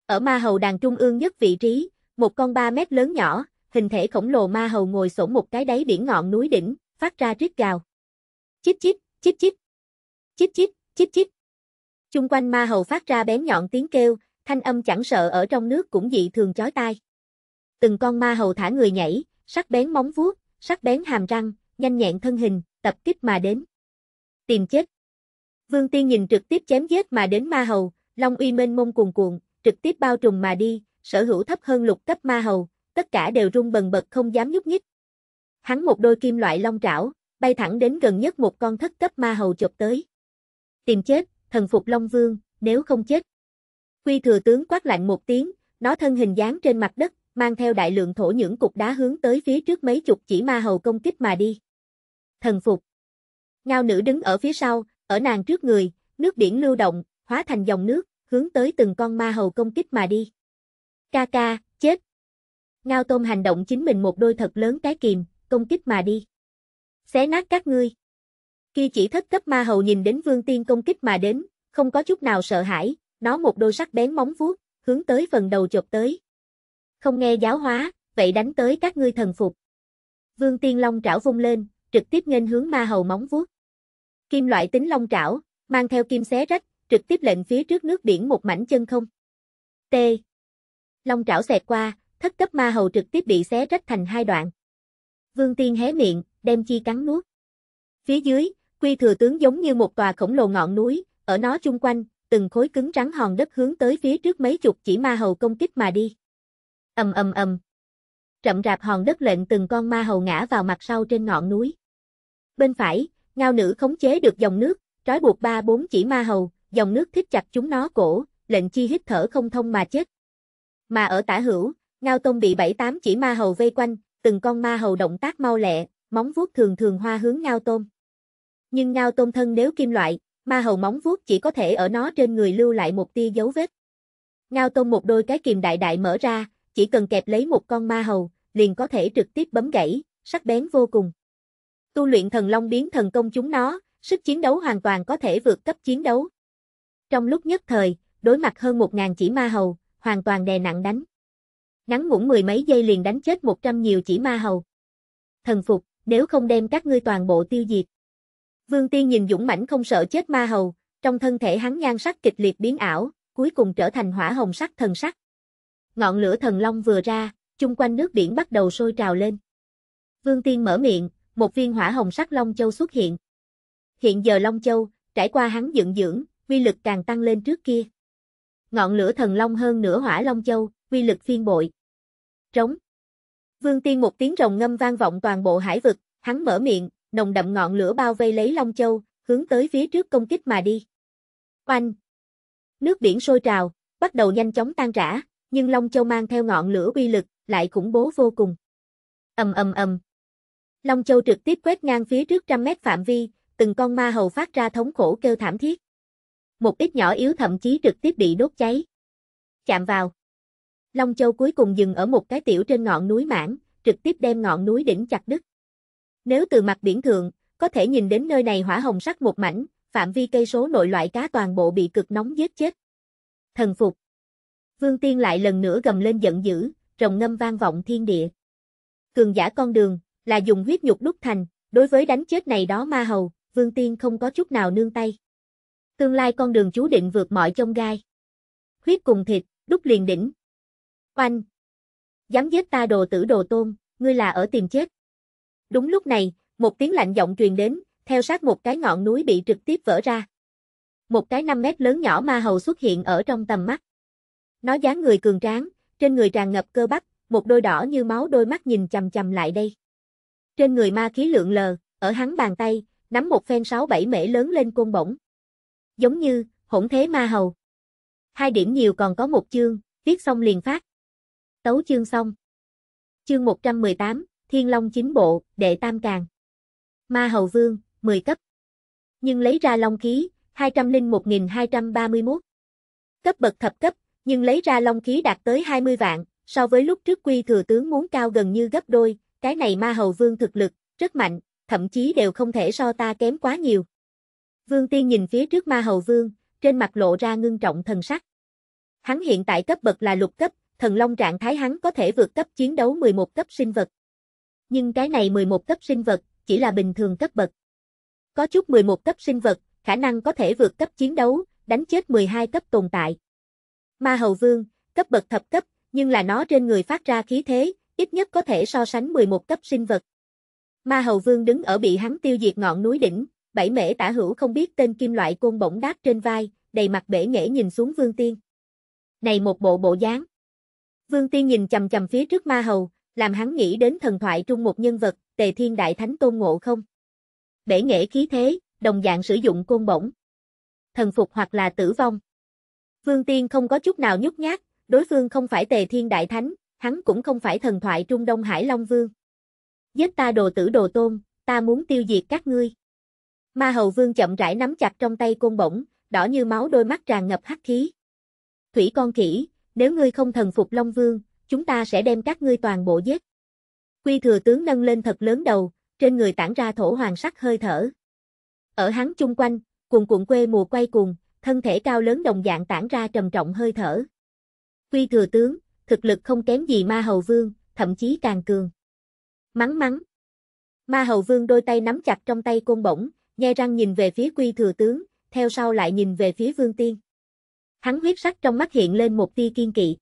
Ở ma hầu đàn trung ương nhất vị trí, một con 3 mét lớn nhỏ, hình thể khổng lồ ma hầu ngồi xổm một cái đáy biển ngọn núi đỉnh, phát ra rít gào. Chíp chíp, chíp chíp. Chíp chíp, chíp chíp. Chung quanh ma hầu phát ra bén nhọn tiếng kêu, thanh âm chẳng sợ ở trong nước cũng dị thường chói tai. Từng con ma hầu thả người nhảy, sắc bén móng vuốt, sắc bén hàm răng, nhanh nhẹn thân hình, tập kích mà đến. Tìm chết. Vương Tiên nhìn trực tiếp chém giết mà đến ma hầu, Long uy mênh mông cuồn cuộn, trực tiếp bao trùm mà đi, sở hữu thấp hơn lục cấp ma hầu, tất cả đều rung bần bật không dám nhúc nhích. Hắn một đôi kim loại long trảo, bay thẳng đến gần nhất một con thất cấp ma hầu chụp tới. Tìm chết, thần phục Long Vương, nếu không chết, Quy thừa tướng quát lạnh một tiếng, nó thân hình dáng trên mặt đất, mang theo đại lượng thổ những cục đá hướng tới phía trước mấy chục chỉ ma hầu công kích mà đi. Thần phục. Ngao nữ đứng ở phía sau, ở nàng trước người, nước biển lưu động, hóa thành dòng nước, hướng tới từng con ma hầu công kích mà đi. Ca ca, chết. Ngao tôm hành động chính mình một đôi thật lớn cái kìm, công kích mà đi. Xé nát các ngươi. Khi chỉ thất cấp ma hầu nhìn đến vương tiên công kích mà đến, không có chút nào sợ hãi, nó một đôi sắc bén móng vuốt, hướng tới phần đầu chộp tới. Không nghe giáo hóa, vậy đánh tới các ngươi thần phục. Vương Tiên Long trảo vung lên, trực tiếp nghênh hướng ma hầu móng vuốt. Kim loại tính long trảo, mang theo kim xé rách, trực tiếp lệnh phía trước nước biển một mảnh chân không. T. Long trảo xẹt qua, thất cấp ma hầu trực tiếp bị xé rách thành hai đoạn. Vương Tiên hé miệng, đem chi cắn nuốt. Phía dưới, quy thừa tướng giống như một tòa khổng lồ ngọn núi, ở nó chung quanh, từng khối cứng rắn hòn đất hướng tới phía trước mấy chục chỉ ma hầu công kích mà đi. Ầm ầm ầm. Rậm rạp hòn đất lệnh từng con ma hầu ngã vào mặt sau trên ngọn núi. Bên phải, ngao nữ khống chế được dòng nước, trói buộc ba bốn chỉ ma hầu, dòng nước thích chặt chúng nó cổ, lệnh chi hít thở không thông mà chết. Mà ở tả hữu, ngao tông bị bảy tám chỉ ma hầu vây quanh, từng con ma hầu động tác mau lẹ, móng vuốt thường thường hoa hướng ngao tôm. Nhưng ngao tôm thân nếu kim loại, Ma hầu móng vuốt chỉ có thể ở nó trên người lưu lại một tia dấu vết. Ngao Tông một đôi cái kìm đại đại mở ra, chỉ cần kẹp lấy một con ma hầu, liền có thể trực tiếp bấm gãy, sắc bén vô cùng. Tu luyện thần long biến thần công chúng nó, sức chiến đấu hoàn toàn có thể vượt cấp chiến đấu. Trong lúc nhất thời, đối mặt hơn một ngàn chỉ ma hầu, hoàn toàn đè nặng đánh. Ngắn ngủn mười mấy giây liền đánh chết một trăm nhiều chỉ ma hầu. Thần phục, nếu không đem các ngươi toàn bộ tiêu diệt. Vương Tiên nhìn dũng mãnh không sợ chết ma hầu, trong thân thể hắn nhan sắc kịch liệt biến ảo, cuối cùng trở thành hỏa hồng sắc thần sắc. Ngọn lửa thần long vừa ra, chung quanh nước biển bắt đầu sôi trào lên. Vương Tiên mở miệng, một viên hỏa hồng sắc long châu xuất hiện. Hiện giờ long châu, trải qua hắn dựng dưỡng, uy lực càng tăng lên trước kia. Ngọn lửa thần long hơn nửa hỏa long châu, uy lực phiên bội. Trống. Vương Tiên một tiếng rồng ngâm vang vọng toàn bộ hải vực, hắn mở miệng, nồng đậm ngọn lửa bao vây lấy Long Châu, hướng tới phía trước công kích mà đi. Oanh! Nước biển sôi trào, bắt đầu nhanh chóng tan rã, nhưng Long Châu mang theo ngọn lửa uy lực, lại khủng bố vô cùng. Ầm ầm ầm. Long Châu trực tiếp quét ngang phía trước trăm mét phạm vi, từng con ma hầu phát ra thống khổ kêu thảm thiết. Một ít nhỏ yếu thậm chí trực tiếp bị đốt cháy. Chạm vào. Long Châu cuối cùng dừng ở một cái tiểu trên ngọn núi mảng trực tiếp đem ngọn núi đỉnh chặt đứt. Nếu từ mặt biển thượng, có thể nhìn đến nơi này hỏa hồng sắc một mảnh, phạm vi cây số nội loại cá toàn bộ bị cực nóng giết chết. Thần phục. Vương Tiên lại lần nữa gầm lên giận dữ, rồng ngâm vang vọng thiên địa. Cường giả con đường, là dùng huyết nhục đúc thành, đối với đánh chết này đó ma hầu, Vương Tiên không có chút nào nương tay. Tương lai con đường chú định vượt mọi trông gai. Huyết cùng thịt, đúc liền đỉnh. Oanh! Dám giết ta đồ tử đồ tôn, ngươi là ở tìm chết. Đúng lúc này, một tiếng lạnh giọng truyền đến, theo sát một cái ngọn núi bị trực tiếp vỡ ra. Một cái 5 mét lớn nhỏ ma hầu xuất hiện ở trong tầm mắt. Nó dáng người cường tráng, trên người tràn ngập cơ bắp, một đôi đỏ như máu đôi mắt nhìn chằm chằm lại đây. Trên người ma khí lượng lờ, ở hắn bàn tay, nắm một phen sáu bảy mễ lớn lên côn bổng. Giống như, hỗn thế ma hầu. Hai điểm nhiều còn có một chương, viết xong liền phát. Tấu chương xong. Chương 118, Thiên Long chính bộ, đệ tam càng. Ma Hầu Vương, 10 cấp. Nhưng lấy ra Long khí, 201.231. Cấp bậc thập cấp, nhưng lấy ra Long khí đạt tới 20 vạn, so với lúc trước quy thừa tướng muốn cao gần như gấp đôi, cái này Ma Hầu Vương thực lực, rất mạnh, thậm chí đều không thể so ta kém quá nhiều. Vương Tiên nhìn phía trước Ma Hầu Vương, trên mặt lộ ra ngưng trọng thần sắc. Hắn hiện tại cấp bậc là lục cấp, thần long trạng thái hắn có thể vượt cấp chiến đấu 11 cấp sinh vật nhưng cái này 11 cấp sinh vật, chỉ là bình thường cấp bậc. Có chút 11 cấp sinh vật, khả năng có thể vượt cấp chiến đấu, đánh chết 12 cấp tồn tại. Ma Hầu Vương, cấp bậc thập cấp, nhưng là nó trên người phát ra khí thế, ít nhất có thể so sánh 11 cấp sinh vật. Ma Hầu Vương đứng ở bị hắn tiêu diệt ngọn núi đỉnh, bảy mễ tả hữu không biết tên kim loại côn bổng đáp trên vai, đầy mặt bể nghệ nhìn xuống Vương Tiên. Này một bộ bộ dáng. Vương Tiên nhìn chầm chầm phía trước Ma Hầu, làm hắn nghĩ đến thần thoại trung một nhân vật, Tề Thiên Đại Thánh Tôn Ngộ không. Bể nghệ khí thế, đồng dạng sử dụng côn bổng. Thần phục hoặc là tử vong. Vương Tiên không có chút nào nhút nhát, đối phương không phải Tề Thiên Đại Thánh, hắn cũng không phải thần thoại Trung Đông Hải Long Vương. Giết ta đồ tử đồ tôn, ta muốn tiêu diệt các ngươi. Ma Hầu Vương chậm rãi nắm chặt trong tay côn bổng, đỏ như máu đôi mắt tràn ngập hắc khí. Thủy con khỉ, nếu ngươi không thần phục Long Vương, chúng ta sẽ đem các ngươi toàn bộ giết. Quy thừa tướng nâng lên thật lớn đầu, trên người tản ra thổ hoàng sắc hơi thở. Ở hắn chung quanh, cuồn cuộn quê mùa quay cuồng, thân thể cao lớn đồng dạng tản ra trầm trọng hơi thở. Quy thừa tướng, thực lực không kém gì ma hầu vương, thậm chí càng cường. Mắng mắng. Ma hầu vương đôi tay nắm chặt trong tay côn bổng, nghe răng nhìn về phía quy thừa tướng, theo sau lại nhìn về phía vương tiên. Hắn huyết sắc trong mắt hiện lên một tia kiên kỵ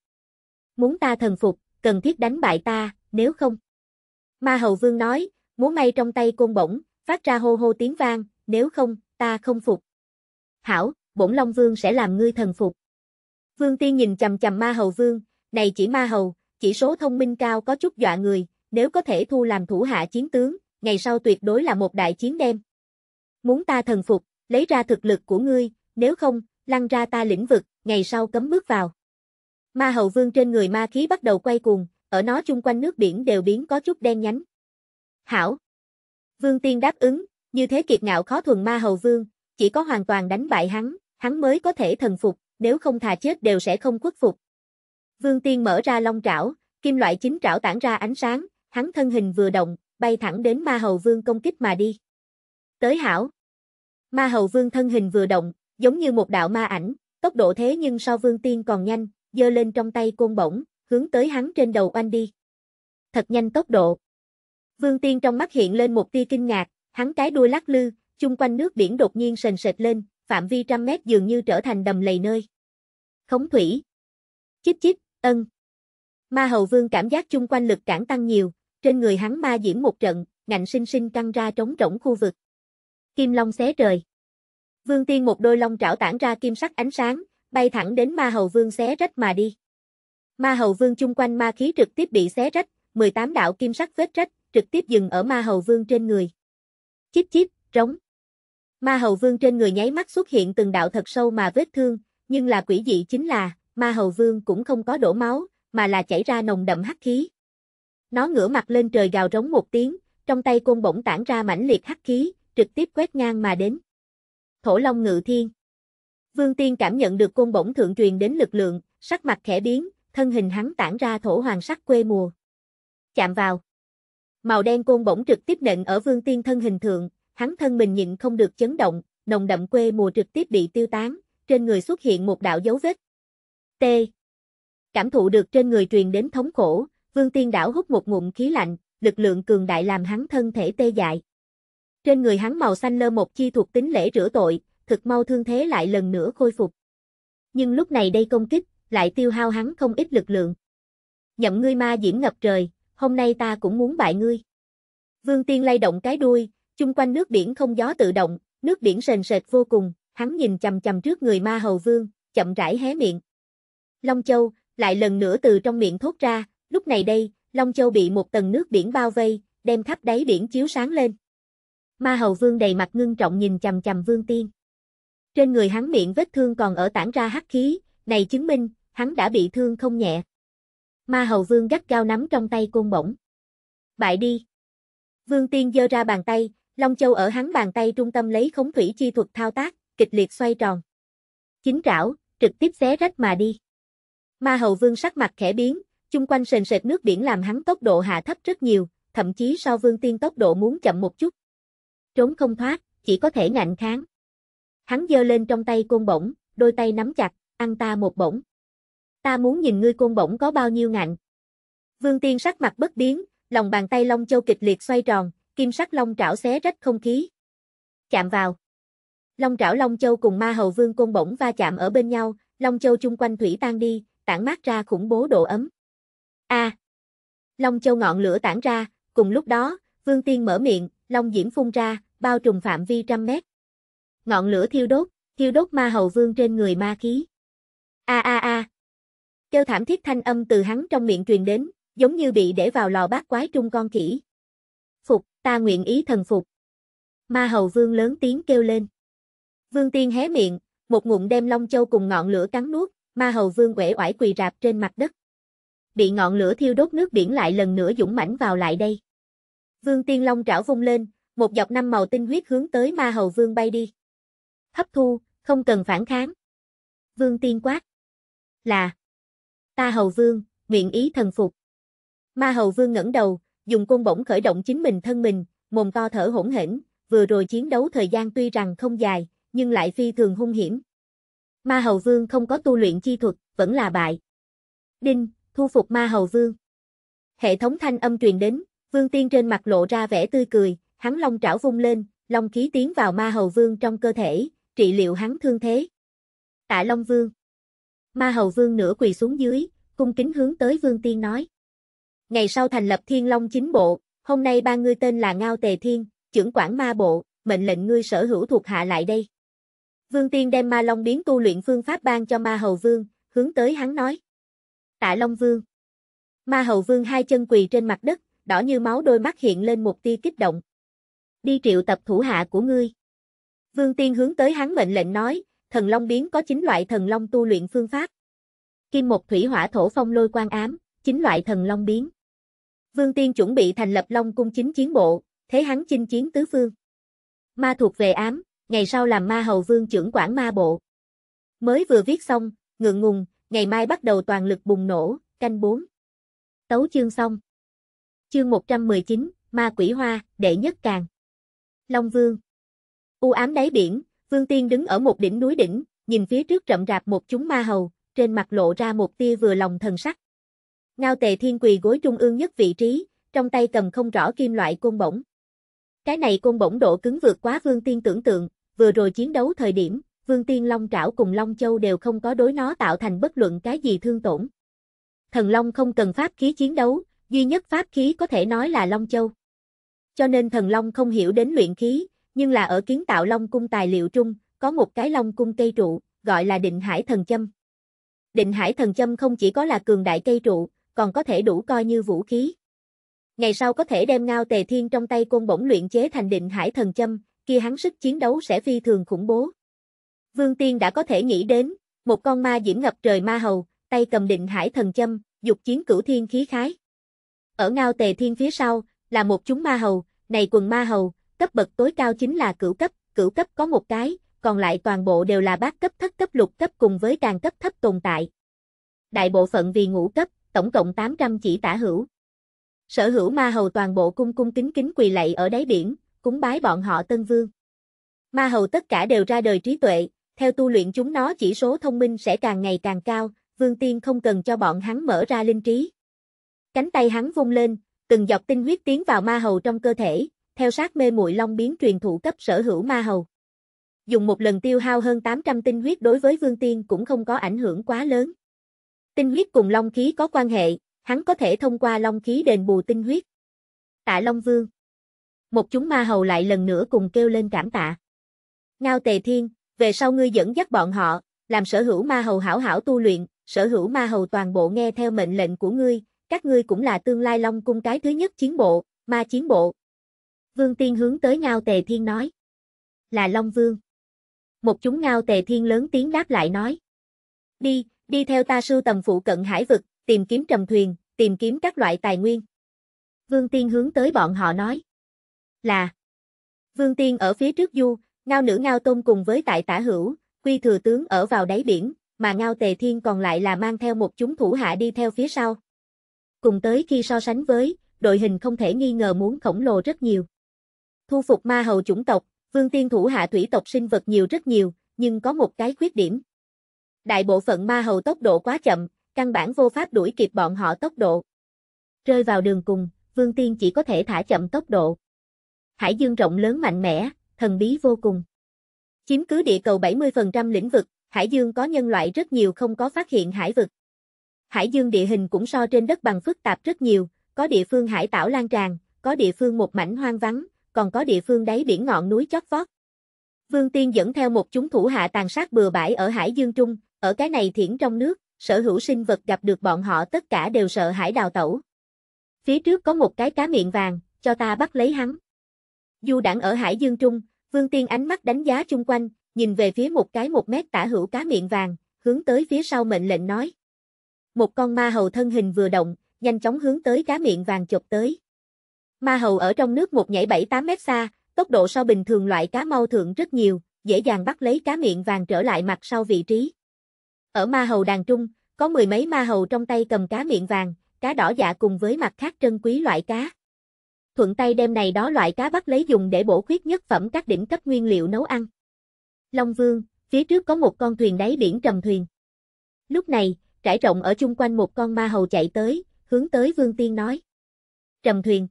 muốn ta thần phục, cần thiết đánh bại ta, nếu không. Ma Hầu Vương nói, múa may trong tay côn bổng, phát ra hô hô tiếng vang, nếu không, ta không phục. Hảo, bổn Long Vương sẽ làm ngươi thần phục. Vương Tiên nhìn chầm chầm Ma Hầu Vương, này chỉ Ma Hầu, chỉ số thông minh cao có chút dọa người, nếu có thể thu làm thủ hạ chiến tướng, ngày sau tuyệt đối là một đại chiến đem. Muốn ta thần phục, lấy ra thực lực của ngươi, nếu không, lăn ra ta lĩnh vực, ngày sau cấm bước vào. Ma hầu vương trên người ma khí bắt đầu quay cuồng, ở nó chung quanh nước biển đều biến có chút đen nhánh. Hảo! Vương tiên đáp ứng, như thế kiệt ngạo khó thuần ma hầu vương, chỉ có hoàn toàn đánh bại hắn, hắn mới có thể thần phục, nếu không thà chết đều sẽ không khuất phục. Vương tiên mở ra long trảo, kim loại chính trảo tản ra ánh sáng, hắn thân hình vừa động, bay thẳng đến ma hầu vương công kích mà đi. Tới hảo! Ma hầu vương thân hình vừa động, giống như một đạo ma ảnh, tốc độ thế nhưng so vương tiên còn nhanh, giơ lên trong tay côn bổng, hướng tới hắn trên đầu oanh đi. Thật nhanh tốc độ. Vương Tiên trong mắt hiện lên một tia kinh ngạc, hắn cái đuôi lắc lư, chung quanh nước biển đột nhiên sền sệt lên, phạm vi trăm mét dường như trở thành đầm lầy nơi. Khống thủy. Chích chích, ân. Ma hầu vương cảm giác chung quanh lực cản tăng nhiều, trên người hắn ma diễm một trận, ngạnh sinh sinh căng ra trống rỗng khu vực. Kim long xé trời. Vương tiên một đôi long trảo tản ra kim sắc ánh sáng, bay thẳng đến ma hầu vương xé rách mà đi. Ma hầu vương chung quanh ma khí trực tiếp bị xé rách, 18 đạo kim sắc vết rách, trực tiếp dừng ở ma hầu vương trên người. Chíp chíp, rống. Ma hầu vương trên người nháy mắt xuất hiện từng đạo thật sâu mà vết thương, nhưng là quỷ dị chính là, ma hầu vương cũng không có đổ máu, mà là chảy ra nồng đậm hắc khí. Nó ngửa mặt lên trời gào rống một tiếng, trong tay côn bỗng tản ra mãnh liệt hắc khí, trực tiếp quét ngang mà đến. Thổ Long Ngự Thiên Vương Tiên cảm nhận được côn bổng thượng truyền đến lực lượng, sắc mặt khẽ biến, thân hình hắn tản ra thổ hoàng sắc quê mùa. Chạm vào. Màu đen côn bổng trực tiếp nện ở Vương Tiên thân hình thượng, hắn thân mình nhịn không được chấn động, nồng đậm quê mùa trực tiếp bị tiêu tán, trên người xuất hiện một đạo dấu vết. T. Cảm thụ được trên người truyền đến thống khổ, Vương Tiên đảo hút một ngụm khí lạnh, lực lượng cường đại làm hắn thân thể tê dại. Trên người hắn màu xanh lơ một chi thuộc tính lễ rửa tội, thực mau thương thế lại lần nữa khôi phục. Nhưng lúc này đây công kích, lại tiêu hao hắn không ít lực lượng. Nhậm ngươi ma diễm ngập trời, hôm nay ta cũng muốn bại ngươi. Vương Tiên lay động cái đuôi, chung quanh nước biển không gió tự động, nước biển sền sệt vô cùng, hắn nhìn chầm chầm trước người ma hầu vương, chậm rãi hé miệng. Long Châu, lại lần nữa từ trong miệng thốt ra, lúc này đây, Long Châu bị một tầng nước biển bao vây, đem khắp đáy biển chiếu sáng lên. Ma hầu vương đầy mặt ngưng trọng nhìn chầm chầm vương tiên. Trên người hắn miệng vết thương còn ở tản ra hắc khí, này chứng minh, hắn đã bị thương không nhẹ. Ma hầu vương gắt gao nắm trong tay côn bổng. Bại đi. Vương tiên giơ ra bàn tay, Long Châu ở hắn bàn tay trung tâm lấy khống thủy chi thuật thao tác, kịch liệt xoay tròn. Chính trảo, trực tiếp xé rách mà đi. Ma hầu vương sắc mặt khẽ biến, chung quanh sền sệt nước biển làm hắn tốc độ hạ thấp rất nhiều, thậm chí so vương tiên tốc độ muốn chậm một chút. Trốn không thoát, chỉ có thể ngạnh kháng. Hắn giơ lên trong tay côn bổng, đôi tay nắm chặt, ăn ta một bổng. Ta muốn nhìn ngươi côn bổng có bao nhiêu ngạnh. Vương Tiên sắc mặt bất biến, lòng bàn tay Long Châu kịch liệt xoay tròn, kim sắc long trảo xé rách không khí. Chạm vào. Long trảo Long Châu cùng Ma Hầu Vương côn bổng va chạm ở bên nhau, Long Châu chung quanh thủy tan đi, tản mát ra khủng bố độ ấm. A. À. Long Châu ngọn lửa tản ra, cùng lúc đó, Vương Tiên mở miệng, Long Diễm phun ra, bao trùm phạm vi trăm mét ngọn lửa thiêu đốt, thiêu đốt ma hầu vương trên người ma khí. A a a. Kêu thảm thiết thanh âm từ hắn trong miệng truyền đến, giống như bị để vào lò bát quái trung con khỉ. Phục, ta nguyện ý thần phục. Ma hầu vương lớn tiếng kêu lên. Vương tiên hé miệng, một ngụm đem long châu cùng ngọn lửa cắn nuốt, ma hầu vương quể oải quỳ rạp trên mặt đất. Bị ngọn lửa thiêu đốt nước biển lại lần nữa dũng mãnh vào lại đây. Vương tiên long trảo vung lên, một dọc năm màu tinh huyết hướng tới ma hầu vương bay đi hấp thu, không cần phản kháng. Vương tiên quát. Là. Ta hầu vương, nguyện ý thần phục. Ma hầu vương ngẩng đầu, dùng côn bổng khởi động chính mình thân mình, mồm to thở hỗn hển, vừa rồi chiến đấu thời gian tuy rằng không dài, nhưng lại phi thường hung hiểm. Ma hầu vương không có tu luyện chi thuật, vẫn là bại. Đinh, thu phục ma hầu vương. Hệ thống thanh âm truyền đến, vương tiên trên mặt lộ ra vẻ tươi cười, hắn long trảo vung lên, long khí tiến vào ma hầu vương trong cơ thể, trị liệu hắn thương thế. Tạ Long Vương Ma Hầu Vương nửa quỳ xuống dưới, cung kính hướng tới Vương Tiên nói. Ngày sau thành lập Thiên Long chính bộ, hôm nay ba ngươi tên là Ngao Tề Thiên, trưởng quản ma bộ, mệnh lệnh ngươi sở hữu thuộc hạ lại đây. Vương Tiên đem ma long biến tu luyện phương pháp ban cho ma hầu vương, hướng tới hắn nói. Tạ Long Vương Ma hầu vương hai chân quỳ trên mặt đất, đỏ như máu đôi mắt hiện lên một tia kích động. Đi triệu tập thủ hạ của ngươi. Vương Tiên hướng tới hắn mệnh lệnh nói, thần long biến có 9 loại thần long tu luyện phương pháp. Kim Mộc thủy hỏa thổ phong lôi quan ám, 9 loại thần long biến. Vương Tiên chuẩn bị thành lập Long cung chính chiến bộ, thế hắn chinh chiến tứ phương. Ma thuộc về ám, ngày sau làm ma hầu vương trưởng quản ma bộ. Mới vừa viết xong, ngượng ngùng, ngày mai bắt đầu toàn lực bùng nổ, canh 4. Tấu chương xong. Chương 119, Ma quỷ hoa, đệ nhất càng. Long Vương U ám đáy biển, Vương Tiên đứng ở một đỉnh núi đỉnh, nhìn phía trước rậm rạp một chúng ma hầu, trên mặt lộ ra một tia vừa lòng thần sắc. Ngao Tề Thiên quỳ gối trung ương nhất vị trí, trong tay cầm không rõ kim loại côn bổng. Cái này côn bổng độ cứng vượt quá Vương Tiên tưởng tượng, vừa rồi chiến đấu thời điểm, Vương Tiên Long Trảo cùng Long Châu đều không có đối nó tạo thành bất luận cái gì thương tổn. Thần Long không cần pháp khí chiến đấu, duy nhất pháp khí có thể nói là Long Châu. Cho nên Thần Long không hiểu đến luyện khí, nhưng là ở kiến tạo Long Cung tài liệu trung, có một cái Long Cung cây trụ, gọi là định hải thần châm. Định hải thần châm không chỉ có là cường đại cây trụ, còn có thể đủ coi như vũ khí. Ngày sau có thể đem ngao tề thiên trong tay côn bổng luyện chế thành định hải thần châm, kia hắn sức chiến đấu sẽ phi thường khủng bố. Vương Tiên đã có thể nghĩ đến, một con ma diễm ngập trời ma hầu, tay cầm định hải thần châm, dục chiến cửu thiên khí khái. Ở ngao tề thiên phía sau, là một chúng ma hầu, này quần ma hầu, cấp bậc tối cao chính là cửu cấp, cửu cấp có một cái, còn lại toàn bộ đều là bát cấp thất cấp lục cấp cùng với càng cấp thấp tồn tại. Đại bộ phận vì ngũ cấp, tổng cộng 800 chỉ tả hữu. Sở hữu ma hầu toàn bộ cung cung kính kính quỳ lạy ở đáy biển, cúng bái bọn họ tân vương. Ma hầu tất cả đều ra đời trí tuệ, theo tu luyện chúng nó chỉ số thông minh sẽ càng ngày càng cao, vương tiên không cần cho bọn hắn mở ra linh trí. Cánh tay hắn vung lên, từng giọt tinh huyết tiến vào ma hầu trong cơ thể, theo sát mê muội long biến truyền thụ cấp sở hữu ma hầu. Dùng một lần tiêu hao hơn 800 tinh huyết đối với Vương Tiên cũng không có ảnh hưởng quá lớn. Tinh huyết cùng long khí có quan hệ, hắn có thể thông qua long khí đền bù tinh huyết. Tạ Long Vương. Một chúng ma hầu lại lần nữa cùng kêu lên cảm tạ. Ngao Tề Thiên, về sau ngươi dẫn dắt bọn họ, làm sở hữu ma hầu hảo hảo tu luyện, sở hữu ma hầu toàn bộ nghe theo mệnh lệnh của ngươi, các ngươi cũng là tương lai long cung cái thứ nhất chiến bộ, ma chiến bộ, Vương Tiên hướng tới Ngao Tề Thiên nói. Là Long Vương. Một chúng Ngao Tề Thiên lớn tiếng đáp lại nói. Đi, đi theo ta sưu tầm phụ cận hải vực, tìm kiếm trầm thuyền, tìm kiếm các loại tài nguyên. Vương Tiên hướng tới bọn họ nói. Là. Vương Tiên ở phía trước du, Ngao nữ Ngao Tôn cùng với tại tả hữu, quy thừa tướng ở vào đáy biển, mà Ngao Tề Thiên còn lại là mang theo một chúng thủ hạ đi theo phía sau. Cùng tới khi so sánh với, đội hình không thể nghi ngờ muốn khổng lồ rất nhiều. Thu phục ma hầu chủng tộc, vương tiên thủ hạ thủy tộc sinh vật nhiều rất nhiều, nhưng có một cái khuyết điểm. Đại bộ phận ma hầu tốc độ quá chậm, căn bản vô pháp đuổi kịp bọn họ tốc độ. Rơi vào đường cùng, vương tiên chỉ có thể thả chậm tốc độ. Hải dương rộng lớn mạnh mẽ, thần bí vô cùng. Chiếm cứ địa cầu 70% lĩnh vực, hải dương có nhân loại rất nhiều không có phát hiện hải vực. Hải dương địa hình cũng so trên đất bằng phức tạp rất nhiều, có địa phương hải tảo lan tràn, có địa phương một mảnh hoang vắng, còn có địa phương đáy biển ngọn núi chót vót. Vương Tiên dẫn theo một chúng thủ hạ tàn sát bừa bãi ở Hải Dương Trung, ở cái này thiển trong nước, sở hữu sinh vật gặp được bọn họ tất cả đều sợ hải đào tẩu. Phía trước có một cái cá miệng vàng, cho ta bắt lấy hắn. Du đảng ở Hải Dương Trung, Vương Tiên ánh mắt đánh giá chung quanh, nhìn về phía một cái một mét tả hữu cá miệng vàng, hướng tới phía sau mệnh lệnh nói. Một con ma hầu thân hình vừa động, nhanh chóng hướng tới cá miệng vàng chụp tới. Ma hầu ở trong nước một nhảy 7-8 mét xa, tốc độ so bình thường loại cá mau thượng rất nhiều, dễ dàng bắt lấy cá miệng vàng trở lại mặt sau vị trí. Ở ma hầu đàn trung, có mười mấy ma hầu trong tay cầm cá miệng vàng, cá đỏ dạ cùng với mặt khác trân quý loại cá. Thuận tay đem này đó loại cá bắt lấy dùng để bổ khuyết nhất phẩm các đỉnh cấp nguyên liệu nấu ăn. Long Vương, phía trước có một con thuyền đáy biển trầm thuyền. Lúc này, trải rộng ở chung quanh một con ma hầu chạy tới, hướng tới Vương Tiên nói. Trầm thuyền.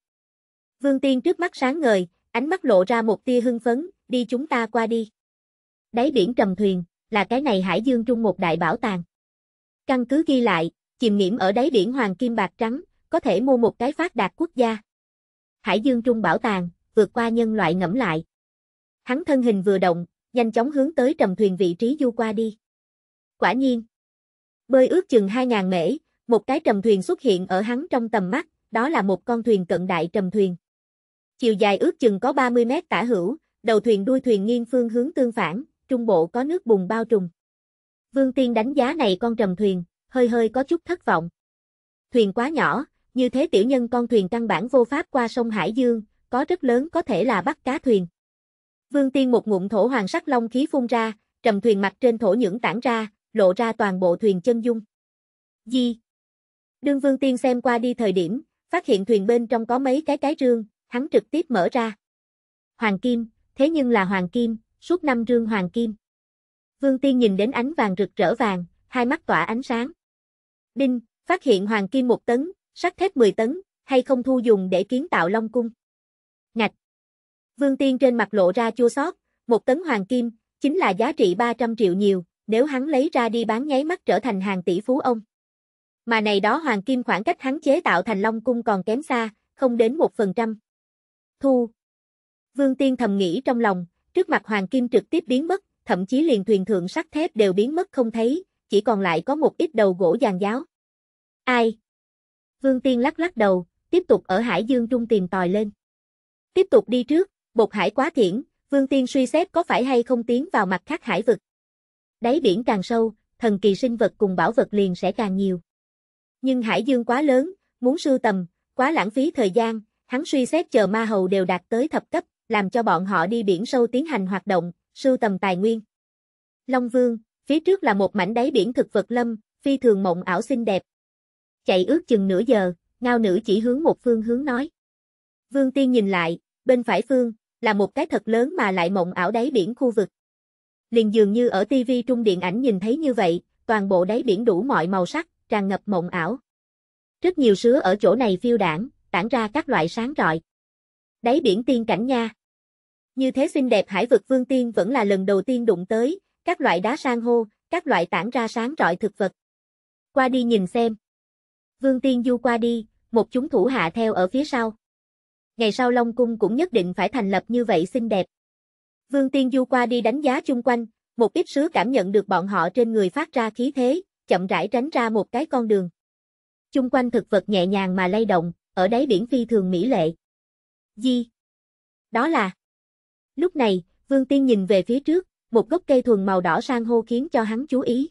Vương Tiên trước mắt sáng ngời, ánh mắt lộ ra một tia hưng phấn, đi chúng ta qua đi. Đáy biển trầm thuyền, là cái này hải dương trung một đại bảo tàng. Căn cứ ghi lại, chìm nghiễm ở đáy biển hoàng kim bạc trắng, có thể mua một cái phát đạt quốc gia. Hải dương trung bảo tàng, vượt qua nhân loại ngẫm lại. Hắn thân hình vừa động, nhanh chóng hướng tới trầm thuyền vị trí du qua đi. Quả nhiên, bơi ước chừng 2.000 mễ, một cái trầm thuyền xuất hiện ở hắn trong tầm mắt, đó là một con thuyền cận đại trầm thuyền. Chiều dài ước chừng có 30 mét tả hữu, đầu thuyền đuôi thuyền nghiêng phương hướng tương phản, trung bộ có nước bùng bao trùm. Vương Tiên đánh giá này con trầm thuyền, hơi hơi có chút thất vọng. Thuyền quá nhỏ, như thế tiểu nhân con thuyền căn bản vô pháp qua sông Hải Dương, có rất lớn có thể là bắt cá thuyền. Vương Tiên một ngụm thổ hoàng sắc long khí phun ra, trầm thuyền mặt trên thổ nhưỡng tản ra, lộ ra toàn bộ thuyền chân dung. Gì? Đương Vương Tiên xem qua đi thời điểm, phát hiện thuyền bên trong có mấy cái cái rương, hắn trực tiếp mở ra. Hoàng kim, thế nhưng là hoàng kim, suốt năm rương hoàng kim. Vương Tiên nhìn đến ánh vàng rực rỡ vàng, hai mắt tỏa ánh sáng. Đinh, phát hiện hoàng kim một tấn, sắt thép 10 tấn, hay không thu dùng để kiến tạo Long cung. Ngạch. Vương Tiên trên mặt lộ ra chua xót, một tấn hoàng kim chính là giá trị 300 triệu nhiều, nếu hắn lấy ra đi bán nháy mắt trở thành hàng tỷ phú ông. Mà này đó hoàng kim khoảng cách hắn chế tạo thành Long cung còn kém xa, không đến 1% thu. Vương Tiên thầm nghĩ trong lòng, trước mặt Hoàng Kim trực tiếp biến mất, thậm chí liền thuyền thượng sắt thép đều biến mất không thấy, chỉ còn lại có một ít đầu gỗ giàn giáo. Ai? Vương Tiên lắc lắc đầu, tiếp tục ở Hải Dương Trung tìm tòi lên. Tiếp tục đi trước, bột hải quá thiển, Vương Tiên suy xét có phải hay không tiến vào mặt khác hải vực. Đáy biển càng sâu, thần kỳ sinh vật cùng bảo vật liền sẽ càng nhiều. Nhưng hải dương quá lớn, muốn sưu tầm, quá lãng phí thời gian, Hắn suy xét chờ ma hầu đều đạt tới thập cấp, làm cho bọn họ đi biển sâu tiến hành hoạt động, sưu tầm tài nguyên. Long Vương, phía trước là một mảnh đáy biển thực vật lâm, phi thường mộng ảo xinh đẹp. Chạy ước chừng nửa giờ, ngao nữ chỉ hướng một phương hướng nói. Vương Tiên nhìn lại, bên phải phương, là một cái thật lớn mà lại mộng ảo đáy biển khu vực. Liền dường như ở TV trung điện ảnh nhìn thấy như vậy, toàn bộ đáy biển đủ mọi màu sắc, tràn ngập mộng ảo. Rất nhiều sứa ở chỗ này phiêu đảng, tản ra các loại sáng rọi. Đáy biển tiên cảnh nha. Như thế xinh đẹp hải vực vương tiên vẫn là lần đầu tiên đụng tới, các loại đá sang hô, các loại tản ra sáng rọi thực vật. Qua đi nhìn xem. Vương tiên du qua đi, một chúng thủ hạ theo ở phía sau. Ngày sau Long Cung cũng nhất định phải thành lập như vậy xinh đẹp. Vương tiên du qua đi đánh giá chung quanh, một ít sứ cảm nhận được bọn họ trên người phát ra khí thế, chậm rãi tránh ra một cái con đường. Chung quanh thực vật nhẹ nhàng mà lay động, ở đáy biển phi thường mỹ lệ. Di. Đó là. Lúc này, Vương Tiên nhìn về phía trước, một gốc cây thuần màu đỏ sang hô khiến cho hắn chú ý.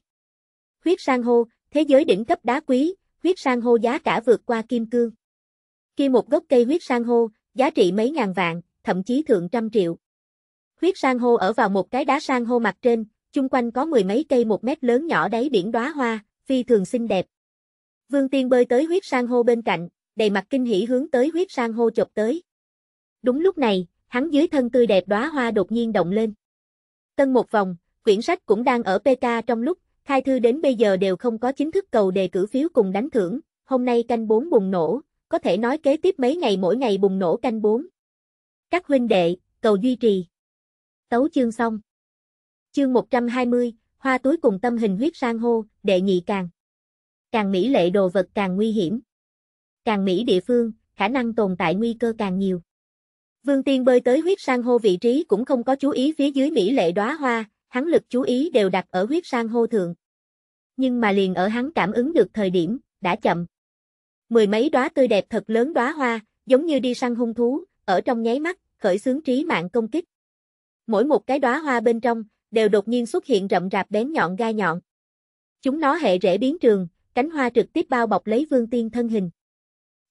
Huyết sang hô, thế giới đỉnh cấp đá quý, huyết sang hô giá cả vượt qua kim cương. Khi một gốc cây huyết sang hô, giá trị mấy ngàn vạn, thậm chí thượng trăm triệu. Huyết sang hô ở vào một cái đá sang hô mặt trên, chung quanh có mười mấy cây một mét lớn nhỏ đáy biển đóa hoa, phi thường xinh đẹp. Vương Tiên bơi tới huyết sang hô bên cạnh, đầy mặt kinh hỉ hướng tới huyết sang hô chộp tới. Đúng lúc này, hắn dưới thân tươi đẹp đóa hoa đột nhiên động lên. Tân một vòng, quyển sách cũng đang ở PK trong lúc, khai thư đến bây giờ đều không có chính thức cầu đề cử phiếu cùng đánh thưởng, hôm nay canh 4 bùng nổ, có thể nói kế tiếp mấy ngày mỗi ngày bùng nổ canh 4. Các huynh đệ, cầu duy trì. Tấu chương xong. Chương 120, hoa túi cùng tâm hình huyết sang hô, đệ nhị càng. Càng mỹ lệ đồ vật càng nguy hiểm càng mỹ địa phương, khả năng tồn tại nguy cơ càng nhiều. Vương Tiên bơi tới huyết sang hô vị trí cũng không có chú ý phía dưới mỹ lệ đóa hoa, hắn lực chú ý đều đặt ở huyết sang hô thượng. Nhưng mà liền ở hắn cảm ứng được thời điểm, đã chậm. Mười mấy đóa tươi đẹp thật lớn đóa hoa, giống như đi săn hung thú, ở trong nháy mắt, khởi xướng trí mạng công kích. Mỗi một cái đóa hoa bên trong, đều đột nhiên xuất hiện rậm rạp bén nhọn gai nhọn. Chúng nó hệ rễ biến trường, cánh hoa trực tiếp bao bọc lấy Vương Tiên thân hình.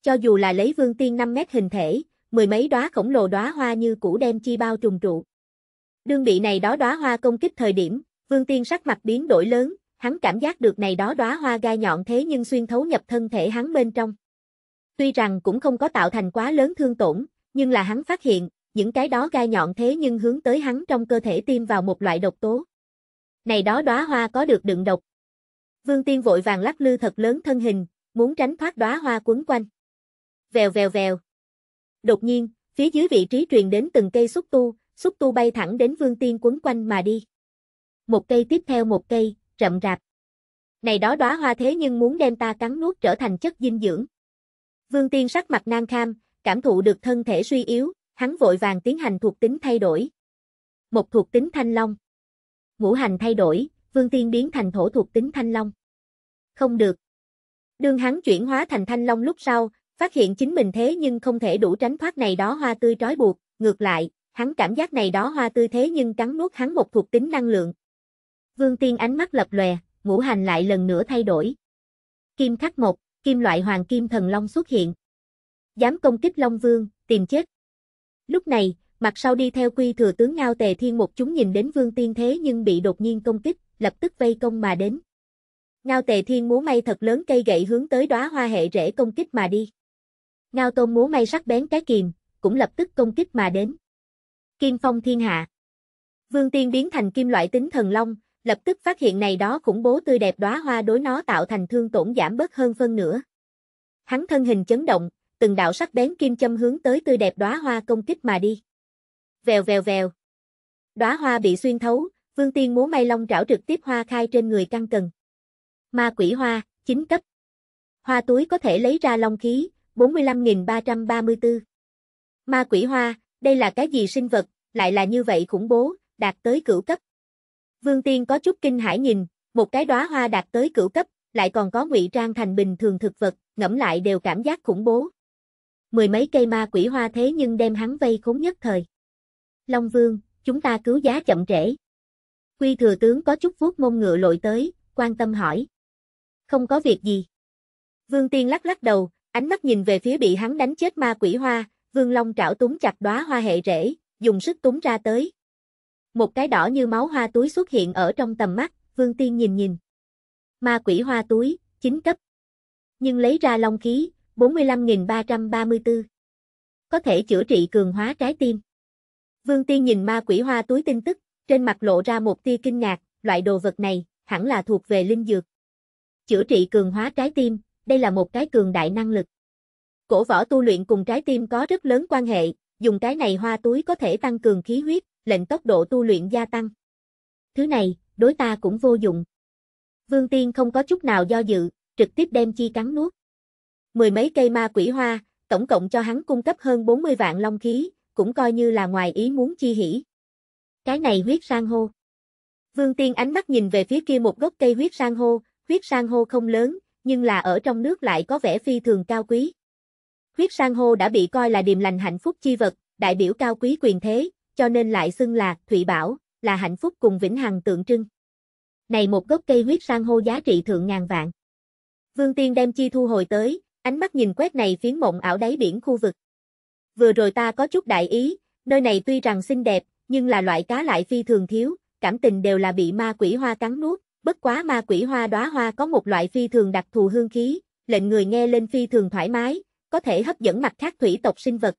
Cho dù là lấy vương tiên 5 mét hình thể, mười mấy đóa khổng lồ đóa hoa như củ đem chi bao trùng trụ. Đương bị này đó đóa hoa công kích thời điểm, vương tiên sắc mặt biến đổi lớn, hắn cảm giác được này đó đóa hoa gai nhọn thế nhưng xuyên thấu nhập thân thể hắn bên trong. Tuy rằng cũng không có tạo thành quá lớn thương tổn, nhưng là hắn phát hiện, những cái đó gai nhọn thế nhưng hướng tới hắn trong cơ thể tiêm vào một loại độc tố. Này đó đóa hoa có được đựng độc. Vương Tiên vội vàng lắc lư thật lớn thân hình, muốn tránh thoát đóa hoa quấn quanh vèo vèo vèo. Đột nhiên, phía dưới vị trí truyền đến từng cây xúc tu, xúc tu bay thẳng đến Vương Tiên quấn quanh mà đi. Một cây tiếp theo một cây, rậm rạp. Này đó đóa hoa thế nhưng muốn đem ta cắn nuốt trở thành chất dinh dưỡng. Vương Tiên sắc mặt nang kham, cảm thụ được thân thể suy yếu, hắn vội vàng tiến hành thuộc tính thay đổi. Một thuộc tính thanh long. Ngũ hành thay đổi, Vương Tiên biến thành thổ thuộc tính thanh long. Không được. Đường hắn chuyển hóa thành thanh long lúc sau, Phát hiện chính mình thế nhưng không thể đủ tránh thoát này đó hoa tươi trói buộc, ngược lại, hắn cảm giác này đó hoa tươi thế nhưng cắn nuốt hắn một thuộc tính năng lượng. Vương Tiên ánh mắt lập lòe, ngũ hành lại lần nữa thay đổi. Kim khắc một, kim loại hoàng kim thần long xuất hiện. Dám công kích Long Vương, tìm chết. Lúc này, mặt sau đi theo quy thừa tướng Ngao Tề Thiên một chúng nhìn đến Vương Tiên thế nhưng bị đột nhiên công kích, lập tức vây công mà đến. Ngao Tề Thiên múa may thật lớn cây gậy hướng tới đóa hoa hệ rễ công kích mà đi. Ngao tôm múa may sắc bén cái kìm, cũng lập tức công kích mà đến. Kim Phong Thiên Hạ Vương Tiên biến thành kim loại tính thần long, lập tức phát hiện này đó khủng bố tươi đẹp đóa hoa đối nó tạo thành thương tổn giảm bớt hơn phân nửa. Hắn thân hình chấn động, từng đạo sắc bén kim châm hướng tới tươi đẹp đóa hoa công kích mà đi. Vèo vèo vèo. Đóa hoa bị xuyên thấu, Vương Tiên múa may long trảo trực tiếp hoa khai trên người căng cần. Ma quỷ hoa, chính cấp. Hoa túi có thể lấy ra long khí, 45334. Ma quỷ hoa, đây là cái gì sinh vật, lại là như vậy khủng bố, đạt tới cửu cấp. Vương Tiên có chút kinh hãi nhìn, một cái đóa hoa đạt tới cửu cấp, lại còn có ngụy trang thành bình thường thực vật, ngẫm lại đều cảm giác khủng bố. Mười mấy cây ma quỷ hoa thế nhưng đem hắn vây khốn nhất thời. Long Vương, chúng ta cứu giá chậm trễ. Quy thừa tướng có chút vuốt mông ngựa lội tới, quan tâm hỏi. Không có việc gì. Vương Tiên lắc lắc đầu, Ánh mắt nhìn về phía bị hắn đánh chết ma quỷ hoa, Vương Long trảo túng chặt đóa hoa hệ rễ, dùng sức túng ra tới. Một cái đỏ như máu hoa túi xuất hiện ở trong tầm mắt, Vương Tiên nhìn nhìn. Ma quỷ hoa túi, chính cấp. Nhưng lấy ra long khí, 45.334. Có thể chữa trị cường hóa trái tim. Vương Tiên nhìn ma quỷ hoa túi tin tức, trên mặt lộ ra một tia kinh ngạc, loại đồ vật này, hẳn là thuộc về linh dược. Chữa trị cường hóa trái tim, đây là một cái cường đại năng lực. Cổ võ tu luyện cùng trái tim có rất lớn quan hệ, dùng cái này hoa túi có thể tăng cường khí huyết, lệnh tốc độ tu luyện gia tăng. Thứ này, đối ta cũng vô dụng. Vương Tiên không có chút nào do dự, trực tiếp đem chi cắn nuốt. Mười mấy cây ma quỷ hoa, tổng cộng cho hắn cung cấp hơn 40 vạn long khí, cũng coi như là ngoài ý muốn chi hỉ. Cái này huyết sang hô. Vương Tiên ánh mắt nhìn về phía kia một gốc cây huyết sang hô, huyết sang hô không lớn, nhưng là ở trong nước lại có vẻ phi thường cao quý. Huyết Sang hô đã bị coi là điềm lành hạnh phúc chi vật, đại biểu cao quý quyền thế, cho nên lại xưng là Thụy Bảo, là hạnh phúc cùng vĩnh hằng tượng trưng. Này một gốc cây huyết Sang hô giá trị thượng ngàn vạn. Vương Tiên đem chi thu hồi tới, ánh mắt nhìn quét này phiến mộng ảo đáy biển khu vực. Vừa rồi ta có chút đại ý, nơi này tuy rằng xinh đẹp, nhưng là loại cá lại phi thường thiếu, cảm tình đều là bị ma quỷ hoa cắn nuốt, Bất quá ma quỷ hoa đóa hoa có một loại phi thường đặc thù hương khí, lệnh người nghe lên phi thường thoải mái, có thể hấp dẫn mặt khác thủy tộc sinh vật.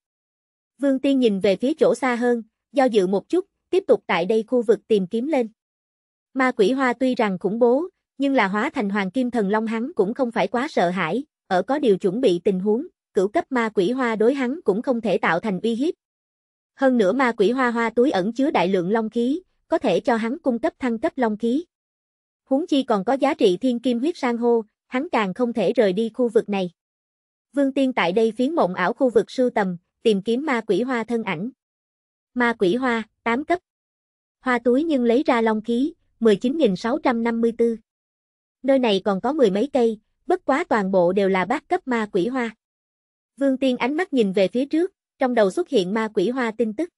Vương Tiên nhìn về phía chỗ xa hơn, do dự một chút, tiếp tục tại đây khu vực tìm kiếm lên. Ma quỷ hoa tuy rằng khủng bố, nhưng là hóa thành hoàng kim thần long hắn cũng không phải quá sợ hãi, ở có điều chuẩn bị tình huống, cửu cấp ma quỷ hoa đối hắn cũng không thể tạo thành uy hiếp. Hơn nữa ma quỷ hoa hoa túi ẩn chứa đại lượng long khí, có thể cho hắn cung cấp thăng cấp long khí huống chi còn có giá trị thiên kim huyết sang hô, hắn càng không thể rời đi khu vực này. Vương Tiên tại đây phiến mộng ảo khu vực sưu tầm, tìm kiếm ma quỷ hoa thân ảnh. Ma quỷ hoa, 8 cấp. Hoa túi nhưng lấy ra long khí, 19.654. Nơi này còn có mười mấy cây, bất quá toàn bộ đều là bát cấp ma quỷ hoa. Vương Tiên ánh mắt nhìn về phía trước, trong đầu xuất hiện ma quỷ hoa tin tức.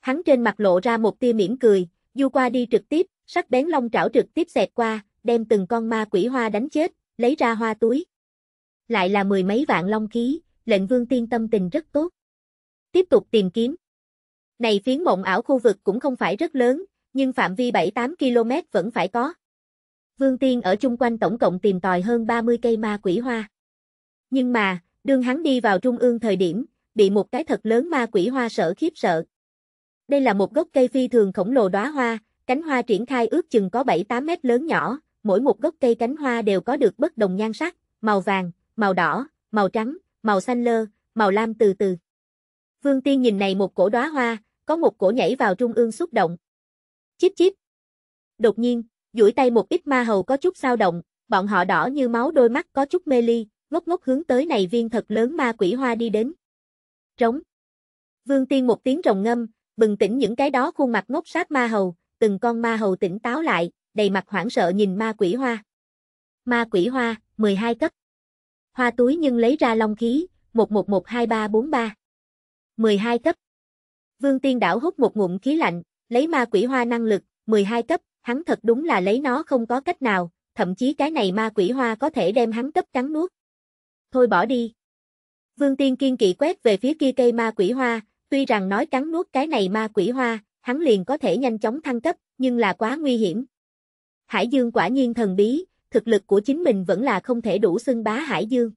Hắn trên mặt lộ ra một tia mỉm cười, du qua đi trực tiếp, sắc bén long trảo trực tiếp xẹt qua, đem từng con ma quỷ hoa đánh chết, lấy ra hoa túi. Lại là mười mấy vạn long khí, lệnh vương tiên tâm tình rất tốt. Tiếp tục tìm kiếm. Này phiến mộng ảo khu vực cũng không phải rất lớn, nhưng phạm vi 7-8 km vẫn phải có. Vương Tiên ở chung quanh tổng cộng tìm tòi hơn 30 cây ma quỷ hoa. Nhưng mà, đương hắn đi vào trung ương thời điểm, bị một cái thật lớn ma quỷ hoa sợ khiếp sợ. Đây là một gốc cây phi thường khổng lồ đóa hoa, Cánh hoa triển khai ước chừng có 7-8 mét lớn nhỏ, mỗi một gốc cây cánh hoa đều có được bất đồng nhan sắc, màu vàng, màu đỏ, màu trắng, màu xanh lơ, màu lam từ từ. Vương Tiên nhìn này một cổ đóa hoa, có một cổ nhảy vào trung ương xúc động. Chíp chíp. Đột nhiên, duỗi tay một ít ma hầu có chút sao động, bọn họ đỏ như máu đôi mắt có chút mê ly, ngốc ngốc hướng tới này viên thật lớn ma quỷ hoa đi đến. Trống. Vương Tiên một tiếng rồng ngâm, bừng tỉnh những cái đó khuôn mặt ngốc sát ma hầu, từng con ma hầu tỉnh táo lại, đầy mặt hoảng sợ nhìn ma quỷ hoa. Ma quỷ hoa, 12 cấp. Hoa túi nhưng lấy ra long khí, 11123343. 12 cấp. Vương Tiên Đảo hút một ngụm khí lạnh, lấy ma quỷ hoa năng lực, 12 cấp, hắn thật đúng là lấy nó không có cách nào, thậm chí cái này ma quỷ hoa có thể đem hắn cấp cắn nuốt. Thôi bỏ đi. Vương Tiên kiên kỵ quét về phía kia cây ma quỷ hoa, tuy rằng nói cắn nuốt cái này ma quỷ hoa, hắn liền có thể nhanh chóng thăng cấp, nhưng là quá nguy hiểm. Hải Dương quả nhiên thần bí, thực lực của chính mình vẫn là không thể đủ xưng bá Hải Dương.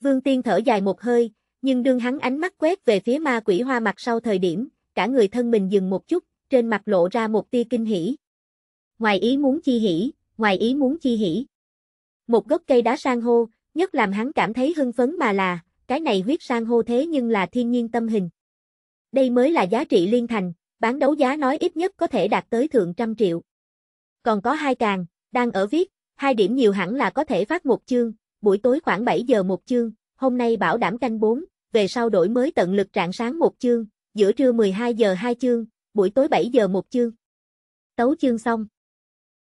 Vương Tiên thở dài một hơi, nhưng đương hắn ánh mắt quét về phía ma quỷ hoa mặt sau thời điểm, cả người thân mình dừng một chút, trên mặt lộ ra một tia kinh hỉ. Ngoài ý muốn chi hỉ, ngoài ý muốn chi hỉ. Một gốc cây đá sang hô, nhất làm hắn cảm thấy hưng phấn mà là, cái này huyết sang hô thế nhưng là thiên nhiên tâm hình. Đây mới là giá trị liên thành, bán đấu giá nói ít nhất có thể đạt tới thượng trăm triệu. Còn có hai càng, đang ở viết, hai điểm nhiều hẳn là có thể phát một chương, buổi tối khoảng 7 giờ một chương, hôm nay bảo đảm canh 4, về sau đổi mới tận lực trạng sáng một chương, giữa trưa 12 giờ hai chương, buổi tối 7 giờ một chương. Tấu chương xong.